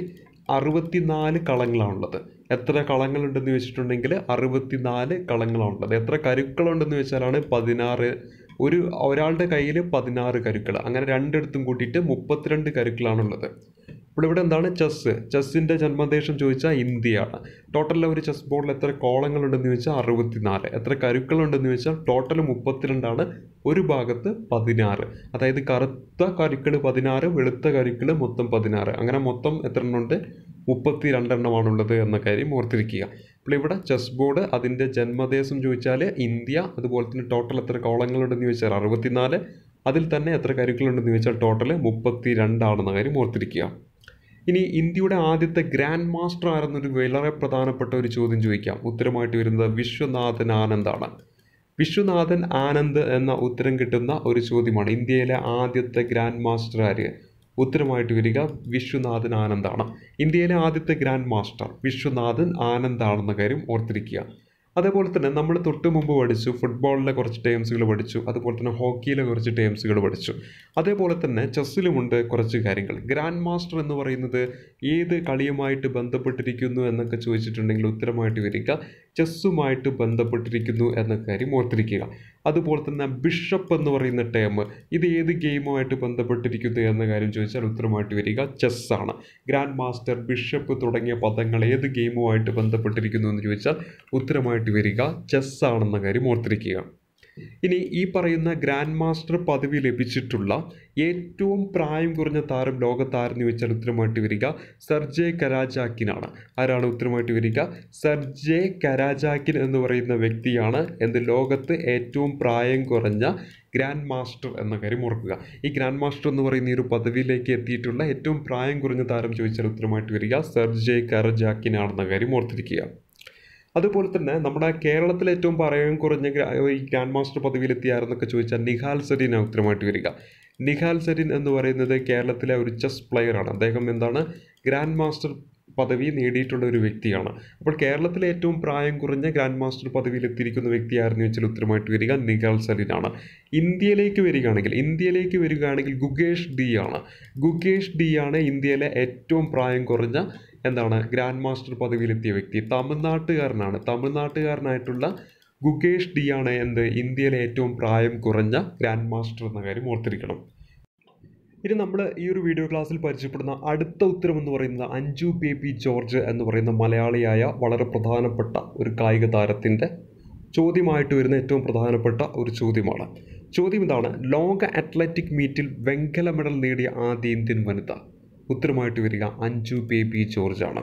നാല് കളങ്ങളാണുള്ളത് എത്ര കളങ്ങളുണ്ടെന്ന് ചോദിച്ചിട്ടുണ്ടെങ്കിൽ നാല് കളങ്ങളാണുള്ളത് എത്ര കരുക്കളുണ്ടെന്ന് ചോദിച്ചാലാണ് പതിനാറ് ഒരു ഒരാളുടെ കയ്യിൽ പതിനാറ് കരുക്കൾ അങ്ങനെ രണ്ടിടത്തും കൂട്ടിയിട്ട് മുപ്പത്തിരണ്ട് കരുക്കളാണുള്ളത് ഇപ്പോൾ ഇവിടെ എന്താണ് ചെസ്സ് ചെസ്സിൻ്റെ ജന്മദേശം ചോദിച്ചാൽ ഇന്ത്യയാണ് ടോട്ടൽ ഒരു ചെസ് ബോർഡിൽ എത്ര കോളങ്ങളുണ്ടെന്ന് ചോദിച്ചാൽ അറുപത്തിനാല് എത്ര കരുക്കളുണ്ടെന്ന് ചോദിച്ചാൽ ടോട്ടൽ മുപ്പത്തിരണ്ടാണ് ഒരു ഭാഗത്ത് പതിനാറ് അതായത് കറുത്ത കരുക്കൾ പതിനാറ് വെളുത്ത കരുക്കൾ മൊത്തം പതിനാറ് അങ്ങനെ മൊത്തം എത്ര എണ്ണമുണ്ട് മുപ്പത്തി രണ്ടെണ്ണമാണുള്ളത് എന്ന കാര്യം ഓർത്തിരിക്കുക അപ്പോൾ ഇവിടെ ചെസ് ബോർഡ് അതിൻ്റെ ജന്മദേശം ചോദിച്ചാൽ ഇന്ത്യ അതുപോലെ തന്നെ ടോട്ടൽ എത്ര കോളങ്ങളുണ്ടെന്ന് ചോദിച്ചാൽ അറുപത്തിനാല് അതിൽ തന്നെ എത്ര കരുക്കളുണ്ടെന്ന് ചോദിച്ചാൽ ടോട്ടൽ മുപ്പത്തി രണ്ടാണെന്ന കാര്യം ഓർത്തിരിക്കുക ഇനി ഇന്ത്യയുടെ ആദ്യത്തെ ഗ്രാൻഡ് മാസ്റ്റർ ആയിരുന്നൊരു വളരെ പ്രധാനപ്പെട്ട ഒരു ചോദ്യം ചോദിക്കാം ഉത്തരമായിട്ട് വരുന്നത് വിശ്വനാഥൻ ആനന്ദാണ് വിശ്വനാഥൻ ആനന്ദ് എന്ന ഉത്തരം കിട്ടുന്ന ഒരു ചോദ്യമാണ് ഇന്ത്യയിലെ ആദ്യത്തെ ഗ്രാൻഡ് മാസ്റ്റർ ആര് ഉത്തരമായിട്ട് വരിക വിശ്വനാഥൻ ആനന്ദാണ് ഇന്ത്യയിലെ ആദ്യത്തെ ഗ്രാൻഡ് മാസ്റ്റർ വിശ്വനാഥൻ ആനന്ദാണെന്ന കാര്യം ഓർത്തിരിക്കുക അതേപോലെ തന്നെ നമ്മൾ തൊട്ട് മുമ്പ് പഠിച്ചു ഫുട്ബോളിലെ കുറച്ച് ടേംസുകൾ പഠിച്ചു അതുപോലെ തന്നെ ഹോക്കിയിലെ കുറച്ച് ടേംസുകൾ പഠിച്ചു അതേപോലെ തന്നെ ചെസ്സിലുമുണ്ട് കുറച്ച് കാര്യങ്ങൾ ഗ്രാൻഡ് മാസ്റ്റർ എന്ന് പറയുന്നത് ഏത് കളിയുമായിട്ട് ബന്ധപ്പെട്ടിരിക്കുന്നു എന്നൊക്കെ ചോദിച്ചിട്ടുണ്ടെങ്കിൽ ഉത്തരമായിട്ട് വരിക ചെസ്സുമായിട്ട് ബന്ധപ്പെട്ടിരിക്കുന്നു എന്ന കാര്യം ഓർത്തിരിക്കുക അതുപോലെ തന്നെ ബിഷപ്പ് എന്ന് പറയുന്ന ടേം ഇത് ഏത് ഗെയിമുമായിട്ട് ബന്ധപ്പെട്ടിരിക്കുന്നു എന്ന കാര്യം ചോദിച്ചാൽ ഉത്തരമായിട്ട് വരിക ചെസ്സാണ് ഗ്രാൻഡ് മാസ്റ്റർ ബിഷപ്പ് തുടങ്ങിയ പദങ്ങൾ ഏത് ഗെയിമുമായിട്ട് ബന്ധപ്പെട്ടിരിക്കുന്നു എന്ന് ചോദിച്ചാൽ ഉത്തരമായിട്ട് വരിക ചെസ്സാണെന്ന കാര്യം ഓർത്തിരിക്കുക ഇനി ഈ പറയുന്ന ഗ്രാൻഡ് മാസ്റ്റർ പദവി ലഭിച്ചിട്ടുള്ള ഏറ്റവും പ്രായം കുറഞ്ഞ താരം ലോകത്താരെന്ന് ചോദിച്ചാൽ ഉത്തരമായിട്ട് വരിക സർജേ കരാജാക്കിനാണ് ആരാണ് ഉത്തരമായിട്ട് വരിക സർജേ കരാജാക്കിൻ എന്ന് പറയുന്ന വ്യക്തിയാണ് എന്ത് ലോകത്ത് ഏറ്റവും പ്രായം കുറഞ്ഞ ഗ്രാൻഡ് മാസ്റ്റർ എന്ന കാര്യം ഓർക്കുക ഈ ഗ്രാൻഡ് മാസ്റ്റർ എന്ന് പറയുന്ന ഈ ഒരു പദവിയിലേക്ക് എത്തിയിട്ടുള്ള ഏറ്റവും പ്രായം കുറഞ്ഞ താരം ചോദിച്ചാൽ ഉത്തരമായിട്ട് വരിക സർജെ കരജാക്കിനാണെന്ന കാര്യം ഓർത്തിരിക്കുക അതുപോലെ തന്നെ നമ്മുടെ കേരളത്തിൽ ഏറ്റവും പറയാൻ കുറഞ്ഞ ഈ ഗ്രാൻഡ് മാസ്റ്റർ പദവിയിലെത്തിയാരെന്നൊക്കെ ചോദിച്ചാൽ നിഹാൽ സരീൻ ഉത്തരമായിട്ട് വരിക നിഹാൽ സരീൻ എന്ന് പറയുന്നത് കേരളത്തിലെ ഒരു ചെസ് പ്ലെയറാണ് അദ്ദേഹം എന്താണ് ഗ്രാൻഡ് മാസ്റ്റർ പദവി നേടിയിട്ടുള്ള ഒരു വ്യക്തിയാണ് അപ്പോൾ കേരളത്തിലെ ഏറ്റവും പ്രായം കുറഞ്ഞ ഗ്രാൻഡ് മാസ്റ്റർ പദവിയിൽ എത്തിയിരിക്കുന്ന വ്യക്തി ആരെന്ന് വെച്ചാൽ ഉത്തരമായിട്ട് വരിക നിഗാൽ സലിനാണ് ഇന്ത്യയിലേക്ക് വരികയാണെങ്കിൽ ഇന്ത്യയിലേക്ക് വരികയാണെങ്കിൽ ഗുഗേഷ് ഡി ആണ് ഗുഗേഷ് ഡി ആണ് ഇന്ത്യയിലെ ഏറ്റവും പ്രായം കുറഞ്ഞ എന്താണ് ഗ്രാൻഡ് മാസ്റ്റർ പദവിയിലെത്തിയ വ്യക്തി തമിഴ്നാട്ടുകാരനാണ് തമിഴ്നാട്ടുകാരനായിട്ടുള്ള ഗുകേഷ് ഡി ആണ് എന്ത് ഇന്ത്യയിലെ ഏറ്റവും പ്രായം കുറഞ്ഞ ഗ്രാൻഡ് മാസ്റ്റർ എന്ന കാര്യം ഓർത്തിരിക്കണം ഇനി നമ്മൾ ഈ ഒരു വീഡിയോ ക്ലാസ്സിൽ പരിചയപ്പെടുന്ന അടുത്ത ഉത്തരം എന്ന് പറയുന്നത് അഞ്ജു പി പി ജോർജ് എന്ന് പറയുന്ന മലയാളിയായ വളരെ പ്രധാനപ്പെട്ട ഒരു കായിക താരത്തിൻ്റെ ചോദ്യമായിട്ട് വരുന്ന ഏറ്റവും പ്രധാനപ്പെട്ട ഒരു ചോദ്യമാണ് ചോദ്യം ഇതാണ് ലോക അത്ലറ്റിക് മീറ്റിൽ വെങ്കല മെഡൽ നേടിയ ആദ്യ ഇന്ത്യൻ വനിത ഉത്തരമായിട്ട് വരിക അഞ്ജു ബേബി ജോർജ് ആണ്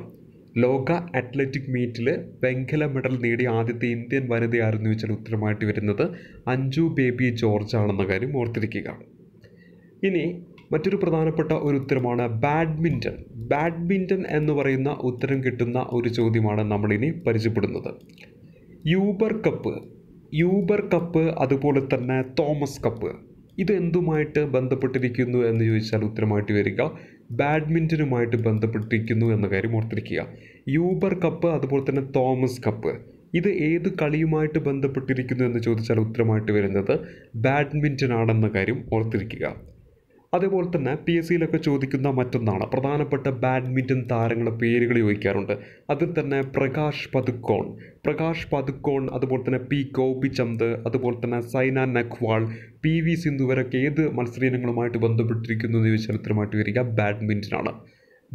ലോക അത്ലറ്റിക് മീറ്റിൽ വെങ്കല മെഡൽ നേടിയ ആദ്യത്തെ ഇന്ത്യൻ വനിതയായിരുന്നു വെച്ചാൽ ഉത്തരമായിട്ട് വരുന്നത് അഞ്ജു ബേബി ജോർജ് ആണെന്ന കാര്യം ഓർത്തിരിക്കുക ഇനി മറ്റൊരു പ്രധാനപ്പെട്ട ഒരു ഉത്തരമാണ് ബാഡ്മിൻ്റൺ ബാഡ്മിൻ്റൺ എന്ന് പറയുന്ന ഉത്തരം കിട്ടുന്ന ഒരു ചോദ്യമാണ് നമ്മളിനി പരിചയപ്പെടുന്നത് യൂബർ കപ്പ് യൂബർ കപ്പ് അതുപോലെ തന്നെ തോമസ് കപ്പ് ഇത് എന്തുമായിട്ട് ബന്ധപ്പെട്ടിരിക്കുന്നു എന്ന് ചോദിച്ചാൽ ഉത്തരമായിട്ട് വരിക ബാഡ്മിൻ്റനുമായിട്ട് ബന്ധപ്പെട്ടിരിക്കുന്നു എന്ന കാര്യം ഓർത്തിരിക്കുക യൂബർ കപ്പ് അതുപോലെ തന്നെ തോമസ് കപ്പ് ഇത് ഏത് കളിയുമായിട്ട് ബന്ധപ്പെട്ടിരിക്കുന്നു എന്ന് ചോദിച്ചാൽ ഉത്തരമായിട്ട് വരുന്നത് ബാഡ്മിൻ്റൻ ആണെന്ന കാര്യം ഓർത്തിരിക്കുക അതേപോലെ തന്നെ പി എസ് സിയിലൊക്കെ ചോദിക്കുന്ന മറ്റൊന്നാണ് പ്രധാനപ്പെട്ട ബാഡ്മിൻ്റൺ താരങ്ങളുടെ പേരുകൾ ചോദിക്കാറുണ്ട് അതിൽ തന്നെ പ്രകാശ് പതുക്കോൺ പ്രകാശ് പതുക്കോൺ അതുപോലെ തന്നെ പി ചന്ദ് അതുപോലെ തന്നെ സൈന നഖ്വാൾ പി വി സിന്ധു വരൊക്കെ ഏത് മത്സര ഇനങ്ങളുമായിട്ട് ബന്ധപ്പെട്ടിരിക്കുന്നു എന്ന് ചോദിച്ചാൽ ഉത്തരമായിട്ട് വരിക ആണ്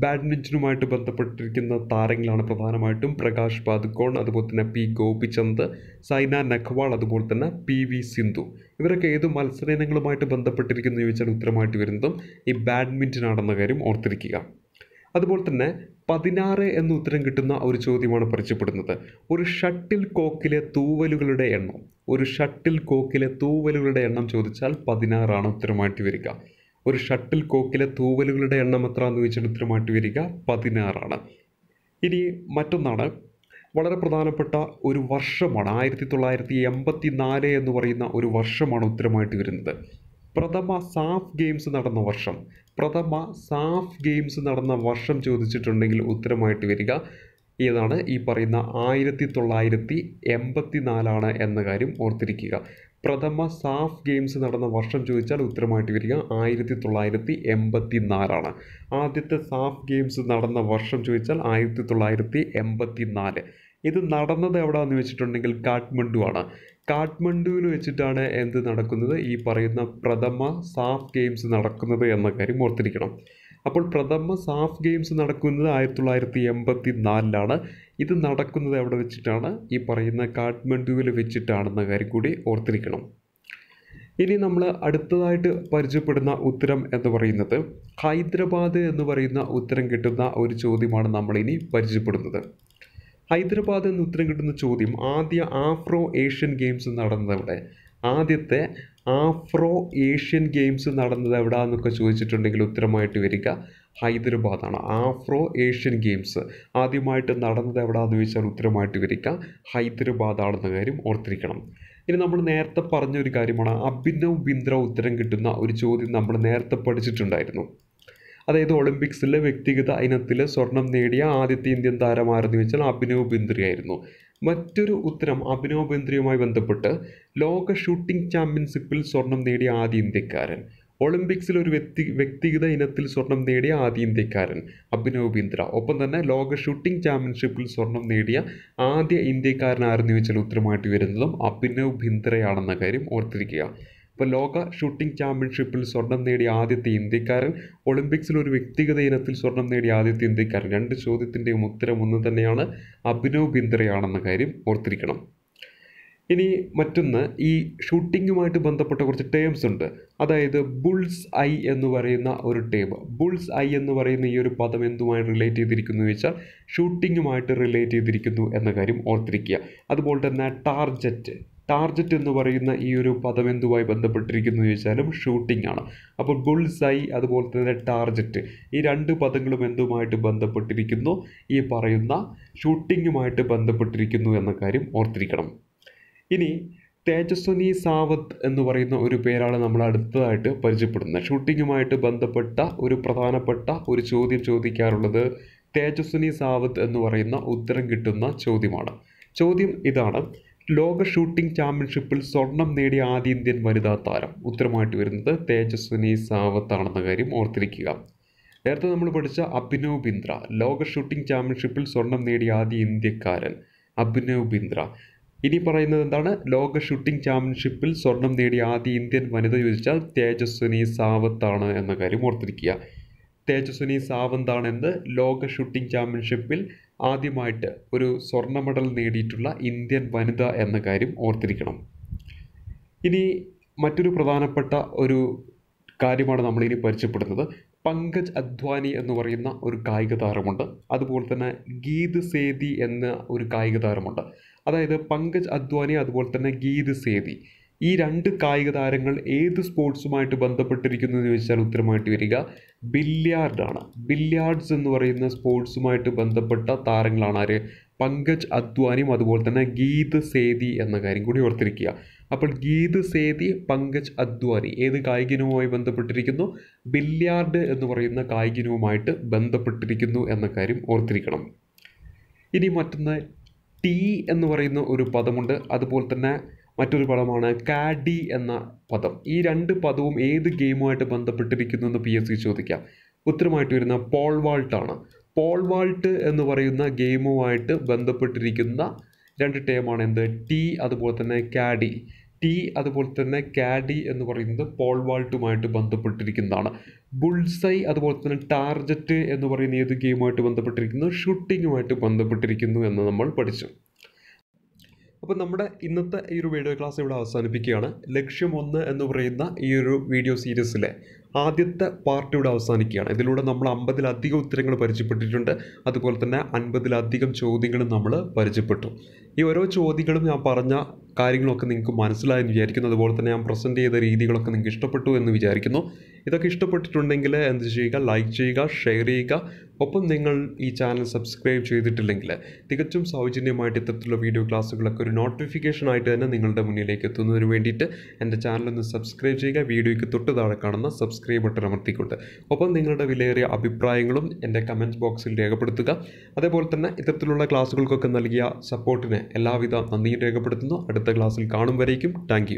ബാഡ്മിൻ്റനുമായിട്ട് ബന്ധപ്പെട്ടിരിക്കുന്ന താരങ്ങളാണ് പ്രധാനമായിട്ടും പ്രകാശ് പാദുക്കോൺ അതുപോലെ തന്നെ പി ഗോപിചന്ദ് സൈന നഖ്വാൾ അതുപോലെ തന്നെ പി വി സിന്ധു ഇവരൊക്കെ ഏത് മത്സര ഇനങ്ങളുമായിട്ട് ബന്ധപ്പെട്ടിരിക്കുന്നു ചോദിച്ചാൽ ഉത്തരമായിട്ട് വരുന്നതും ഈ ബാഡ്മിൻ്റൺ ആണെന്ന കാര്യം ഓർത്തിരിക്കുക അതുപോലെ തന്നെ പതിനാറ് എന്ന ഉത്തരം കിട്ടുന്ന ഒരു ചോദ്യമാണ് പരിചയപ്പെടുന്നത് ഒരു ഷട്ടിൽ കോക്കിലെ തൂവലുകളുടെ എണ്ണം ഒരു ഷട്ടിൽ കോക്കിലെ തൂവലുകളുടെ എണ്ണം ചോദിച്ചാൽ പതിനാറാണ് ഉത്തരമായിട്ട് വരിക ഒരു ഷട്ടിൽ കോക്കിലെ തൂവലുകളുടെ എണ്ണം എത്ര എന്ന് ചോദിച്ചിട്ട് ഉത്തരമായിട്ട് വരിക പതിനാറാണ് ഇനി മറ്റൊന്നാണ് വളരെ പ്രധാനപ്പെട്ട ഒരു വർഷമാണ് ആയിരത്തി തൊള്ളായിരത്തി എൺപത്തി നാല് എന്ന് പറയുന്ന ഒരു വർഷമാണ് ഉത്തരമായിട്ട് വരുന്നത് പ്രഥമ സാഫ് ഗെയിംസ് നടന്ന വർഷം പ്രഥമ സാഫ് ഗെയിംസ് നടന്ന വർഷം ചോദിച്ചിട്ടുണ്ടെങ്കിൽ ഉത്തരമായിട്ട് വരിക ഏതാണ് ഈ പറയുന്ന ആയിരത്തി തൊള്ളായിരത്തി എൺപത്തി നാലാണ് എന്ന കാര്യം ഓർത്തിരിക്കുക പ്രഥമ സാഫ് ഗെയിംസ് നടന്ന വർഷം ചോദിച്ചാൽ ഉത്തരമായിട്ട് വരിക ആയിരത്തി തൊള്ളായിരത്തി എൺപത്തി നാലാണ് ആദ്യത്തെ സാഫ് ഗെയിംസ് നടന്ന വർഷം ചോദിച്ചാൽ ആയിരത്തി തൊള്ളായിരത്തി എൺപത്തി നാല് ഇത് നടന്നത് എവിടെയാണെന്ന് വെച്ചിട്ടുണ്ടെങ്കിൽ കാഠ്മണ്ഡു ആണ് കാഠ്മണ്ഡുവിൽ വെച്ചിട്ടാണ് എന്ത് നടക്കുന്നത് ഈ പറയുന്ന പ്രഥമ സാഫ് ഗെയിംസ് നടക്കുന്നത് എന്ന കാര്യം ഓർത്തിരിക്കണം അപ്പോൾ പ്രഥമ സാഫ് ഗെയിംസ് നടക്കുന്നത് ആയിരത്തി തൊള്ളായിരത്തി എൺപത്തി നാലിലാണ് ഇത് നടക്കുന്നത് എവിടെ വെച്ചിട്ടാണ് ഈ പറയുന്ന കാഠ്മണ്ഡുവിൽ വെച്ചിട്ടാണെന്ന കാര്യം കൂടി ഓർത്തിരിക്കണം ഇനി നമ്മൾ അടുത്തതായിട്ട് പരിചയപ്പെടുന്ന ഉത്തരം എന്ന് പറയുന്നത് ഹൈദരാബാദ് എന്ന് പറയുന്ന ഉത്തരം കിട്ടുന്ന ഒരു ചോദ്യമാണ് നമ്മളിനി പരിചയപ്പെടുന്നത് ഹൈദരാബാദ് എന്ന് ഉത്തരം കിട്ടുന്ന ചോദ്യം ആദ്യ ആഫ്രോ ഏഷ്യൻ ഗെയിംസ് നടന്നതവിടെ ആദ്യത്തെ ആഫ്രോ ഏഷ്യൻ ഗെയിംസ് നടന്നത് എവിടെയെന്നൊക്കെ ചോദിച്ചിട്ടുണ്ടെങ്കിൽ ഉത്തരമായിട്ട് വരിക ഹൈദരാബാദാണ് ആഫ്രോ ഏഷ്യൻ ഗെയിംസ് ആദ്യമായിട്ട് നടന്നത് എവിടെയെന്ന് ചോദിച്ചാൽ ഉത്തരമായിട്ട് വരിക ഹൈദരാബാദാണെന്ന കാര്യം ഓർത്തിരിക്കണം ഇനി നമ്മൾ നേരത്തെ പറഞ്ഞ ഒരു കാര്യമാണ് അഭിനവ് ബിന്ദ്ര ഉത്തരം കിട്ടുന്ന ഒരു ചോദ്യം നമ്മൾ നേരത്തെ പഠിച്ചിട്ടുണ്ടായിരുന്നു അതായത് ഒളിമ്പിക്സിലെ വ്യക്തിഗത ഇനത്തിൽ സ്വർണം നേടിയ ആദ്യത്തെ ഇന്ത്യൻ താരമാരെന്ന് ചോദിച്ചാൽ അഭിനവ് ബിന്ദ്രയായിരുന്നു മറ്റൊരു ഉത്തരം അഭിനവ് ബിന്ദ്രയുമായി ബന്ധപ്പെട്ട് ലോക ഷൂട്ടിംഗ് ചാമ്പ്യൻഷിപ്പിൽ സ്വർണം നേടിയ ആദ്യ ഇന്ത്യക്കാരൻ ഒളിമ്പിക്സിൽ ഒരു വ്യക്തി വ്യക്തിഗത ഇനത്തിൽ സ്വർണം നേടിയ ആദ്യ ഇന്ത്യക്കാരൻ അഭിനവ് ബിന്ദ്ര ഒപ്പം തന്നെ ലോക ഷൂട്ടിംഗ് ചാമ്പ്യൻഷിപ്പിൽ സ്വർണം നേടിയ ആദ്യ ഇന്ത്യക്കാരനായിരുന്നു ചോദിച്ചാൽ ഉത്തരമായിട്ട് വരുന്നതും അഭിനവ് ബിന്ദ്രയാണെന്ന കാര്യം ഓർത്തിരിക്കുക ഇപ്പോൾ ലോക ഷൂട്ടിംഗ് ചാമ്പ്യൻഷിപ്പിൽ സ്വർണം നേടിയ ആദ്യത്തെ ഇന്ത്യക്കാരൻ ഒളിമ്പിക്സിൽ ഒരു വ്യക്തിഗത ഇനത്തിൽ സ്വർണം നേടിയ ആദ്യത്തെ ഇന്ത്യക്കാരൻ രണ്ട് ചോദ്യത്തിൻ്റെയും ഉത്തരം ഒന്ന് തന്നെയാണ് അഭിനവ് ബിന്ദ്രയാണെന്ന കാര്യം ഓർത്തിരിക്കണം ഇനി മറ്റൊന്ന് ഈ ഷൂട്ടിങ്ങുമായിട്ട് ബന്ധപ്പെട്ട കുറച്ച് ടേംസ് ഉണ്ട് അതായത് ബുൾസ് ഐ എന്ന് പറയുന്ന ഒരു ടേം ബുൾസ് ഐ എന്ന് പറയുന്ന ഈ ഒരു പദം എന്തുമായി റിലേറ്റ് ചെയ്തിരിക്കുന്നു വെച്ചാൽ ഷൂട്ടിങ്ങുമായിട്ട് റിലേറ്റ് ചെയ്തിരിക്കുന്നു എന്ന കാര്യം ഓർത്തിരിക്കുക അതുപോലെ തന്നെ ടാർജറ്റ് ടാർജറ്റ് എന്ന് പറയുന്ന ഈ ഒരു പദം എന്തുമായി ബന്ധപ്പെട്ടിരിക്കുന്നു ചോദിച്ചാലും ഷൂട്ടിംഗ് ആണ് അപ്പോൾ ആയി അതുപോലെ തന്നെ ടാർജറ്റ് ഈ രണ്ട് പദങ്ങളും എന്തുമായിട്ട് ബന്ധപ്പെട്ടിരിക്കുന്നു ഈ പറയുന്ന ഷൂട്ടിങ്ങുമായിട്ട് ബന്ധപ്പെട്ടിരിക്കുന്നു എന്ന കാര്യം ഓർത്തിരിക്കണം ഇനി തേജസ്വനി സാവത്ത് എന്ന് പറയുന്ന ഒരു പേരാണ് നമ്മൾ അടുത്തതായിട്ട് പരിചയപ്പെടുന്നത് ഷൂട്ടിങ്ങുമായിട്ട് ബന്ധപ്പെട്ട ഒരു പ്രധാനപ്പെട്ട ഒരു ചോദ്യം ചോദിക്കാറുള്ളത് തേജസ്വനി സാവത്ത് എന്ന് പറയുന്ന ഉത്തരം കിട്ടുന്ന ചോദ്യമാണ് ചോദ്യം ഇതാണ് ലോക ഷൂട്ടിംഗ് ചാമ്പ്യൻഷിപ്പിൽ സ്വർണം നേടിയ ആദ്യ ഇന്ത്യൻ വനിതാ താരം ഉത്തരമായിട്ട് വരുന്നത് തേജസ്വിനി സാവത്താണെന്ന കാര്യം ഓർത്തിരിക്കുക നേരത്തെ നമ്മൾ പഠിച്ച അഭിനവ് ബിന്ദ്ര ലോക ഷൂട്ടിംഗ് ചാമ്പ്യൻഷിപ്പിൽ സ്വർണം നേടിയ ആദ്യ ഇന്ത്യക്കാരൻ അഭിനവ് ബിന്ദ്ര ഇനി പറയുന്നത് എന്താണ് ലോക ഷൂട്ടിംഗ് ചാമ്പ്യൻഷിപ്പിൽ സ്വർണം നേടിയ ആദ്യ ഇന്ത്യൻ വനിത ചോദിച്ചാൽ തേജസ്വിനി സാവത്താണ് എന്ന കാര്യം ഓർത്തിരിക്കുക തേജസ്വിനി സാവന്താണ് എന്ന് ലോക ഷൂട്ടിംഗ് ചാമ്പ്യൻഷിപ്പിൽ ആദ്യമായിട്ട് ഒരു സ്വർണ്ണ മെഡൽ നേടിയിട്ടുള്ള ഇന്ത്യൻ വനിത എന്ന കാര്യം ഓർത്തിരിക്കണം ഇനി മറ്റൊരു പ്രധാനപ്പെട്ട ഒരു കാര്യമാണ് നമ്മളിനി പരിചയപ്പെടുന്നത് പങ്കജ് അദ്വാനി എന്ന് പറയുന്ന ഒരു കായിക താരമുണ്ട് അതുപോലെ തന്നെ ഗീത് സേതി എന്ന ഒരു കായിക താരമുണ്ട് അതായത് പങ്കജ് അദ്വാനി അതുപോലെ തന്നെ ഗീത് സേതി ഈ രണ്ട് കായിക താരങ്ങൾ ഏത് സ്പോർട്സുമായിട്ട് ബന്ധപ്പെട്ടിരിക്കുന്നു എന്ന് ചോദിച്ചാൽ ഉത്തരമായിട്ട് വരിക ബില്ല്യാർഡാണ് ബില്ല്യാർഡ്സ് എന്ന് പറയുന്ന സ്പോർട്സുമായിട്ട് ബന്ധപ്പെട്ട താരങ്ങളാണ് ആര് പങ്കജ് അദ്വാനിയും അതുപോലെ തന്നെ ഗീത് സേതി എന്ന കാര്യം കൂടി ഓർത്തിരിക്കുക അപ്പോൾ ഗീത് സേതി പങ്കജ് അദ്വാനി ഏത് കായികനവുമായി ബന്ധപ്പെട്ടിരിക്കുന്നു ബില്ല്യാർഡ് എന്ന് പറയുന്ന കായികനവുമായിട്ട് ബന്ധപ്പെട്ടിരിക്കുന്നു എന്ന കാര്യം ഓർത്തിരിക്കണം ഇനി മറ്റൊന്ന് ടീ എന്ന് പറയുന്ന ഒരു പദമുണ്ട് അതുപോലെ തന്നെ മറ്റൊരു പദമാണ് കാഡി എന്ന പദം ഈ രണ്ട് പദവും ഏത് ഗെയിമുമായിട്ട് ബന്ധപ്പെട്ടിരിക്കുന്നു എന്ന് പി എസ് സി ചോദിക്കാം ഉത്തരമായിട്ട് വരുന്ന പോൾ പോൾവാൾട്ട് എന്ന് പറയുന്ന ഗെയിമുമായിട്ട് ബന്ധപ്പെട്ടിരിക്കുന്ന രണ്ട് ടേമാണ് എന്ത് ടി അതുപോലെ തന്നെ കാഡി ടി അതുപോലെ തന്നെ കാഡി എന്ന് പറയുന്നത് പോൾവാൾട്ടുമായിട്ട് ബന്ധപ്പെട്ടിരിക്കുന്നതാണ് ബുൾസൈ അതുപോലെ തന്നെ ടാർജറ്റ് എന്ന് പറയുന്ന ഏത് ഗെയിമുമായിട്ട് ബന്ധപ്പെട്ടിരിക്കുന്നു ഷൂട്ടിങ്ങുമായിട്ട് ബന്ധപ്പെട്ടിരിക്കുന്നു എന്ന് നമ്മൾ പഠിച്ചു അപ്പോൾ നമ്മുടെ ഇന്നത്തെ ഈ ഒരു വീഡിയോ ക്ലാസ് ഇവിടെ അവസാനിപ്പിക്കുകയാണ് ലക്ഷ്യം ഒന്ന് എന്ന് പറയുന്ന ഈ ഒരു വീഡിയോ സീരീസിലെ ആദ്യത്തെ പാർട്ട് ഇവിടെ അവസാനിക്കുകയാണ് ഇതിലൂടെ നമ്മൾ അമ്പതിലധികം ഉത്തരങ്ങൾ പരിചയപ്പെട്ടിട്ടുണ്ട് അതുപോലെ തന്നെ അൻപതിലധികം ചോദ്യങ്ങളും നമ്മൾ പരിചയപ്പെട്ടു ഈ ഓരോ ചോദ്യങ്ങളും ഞാൻ പറഞ്ഞ കാര്യങ്ങളൊക്കെ നിങ്ങൾക്ക് മനസ്സിലായെന്ന് വിചാരിക്കുന്നു അതുപോലെ തന്നെ ഞാൻ പ്രസൻറ്റ് ചെയ്ത രീതികളൊക്കെ നിങ്ങൾക്ക് ഇഷ്ടപ്പെട്ടു എന്ന് വിചാരിക്കുന്നു ഇതൊക്കെ ഇഷ്ടപ്പെട്ടിട്ടുണ്ടെങ്കിൽ എന്ത് ചെയ്യുക ലൈക്ക് ചെയ്യുക ഷെയർ ചെയ്യുക ഒപ്പം നിങ്ങൾ ഈ ചാനൽ സബ്സ്ക്രൈബ് ചെയ്തിട്ടില്ലെങ്കിൽ തികച്ചും സൗജന്യമായിട്ട് ഇത്തരത്തിലുള്ള വീഡിയോ ക്ലാസ്സുകളൊക്കെ ഒരു നോട്ടിഫിക്കേഷനായിട്ട് തന്നെ നിങ്ങളുടെ മുന്നിലേക്ക് എത്തുന്നതിന് വേണ്ടിയിട്ട് എൻ്റെ ചാനലൊന്ന് സബ്സ്ക്രൈബ് ചെയ്യുക വീഡിയോയ്ക്ക് തൊട്ട് താഴെ കാണുന്ന സബ്സ്ക്രൈബ് ബട്ടൺ അമർത്തിക്കൊണ്ട് ഒപ്പം നിങ്ങളുടെ വിലയേറിയ അഭിപ്രായങ്ങളും എൻ്റെ കമൻറ്റ് ബോക്സിൽ രേഖപ്പെടുത്തുക അതേപോലെ തന്നെ ഇത്തരത്തിലുള്ള ക്ലാസ്സുകൾക്കൊക്കെ നൽകിയ സപ്പോർട്ടിന് എല്ലാവിധ നന്ദിയും രേഖപ്പെടുത്തുന്നു അടുത്ത അടുത്ത ക്ലാസ്സിൽ കാണും വരേക്കും താങ്ക്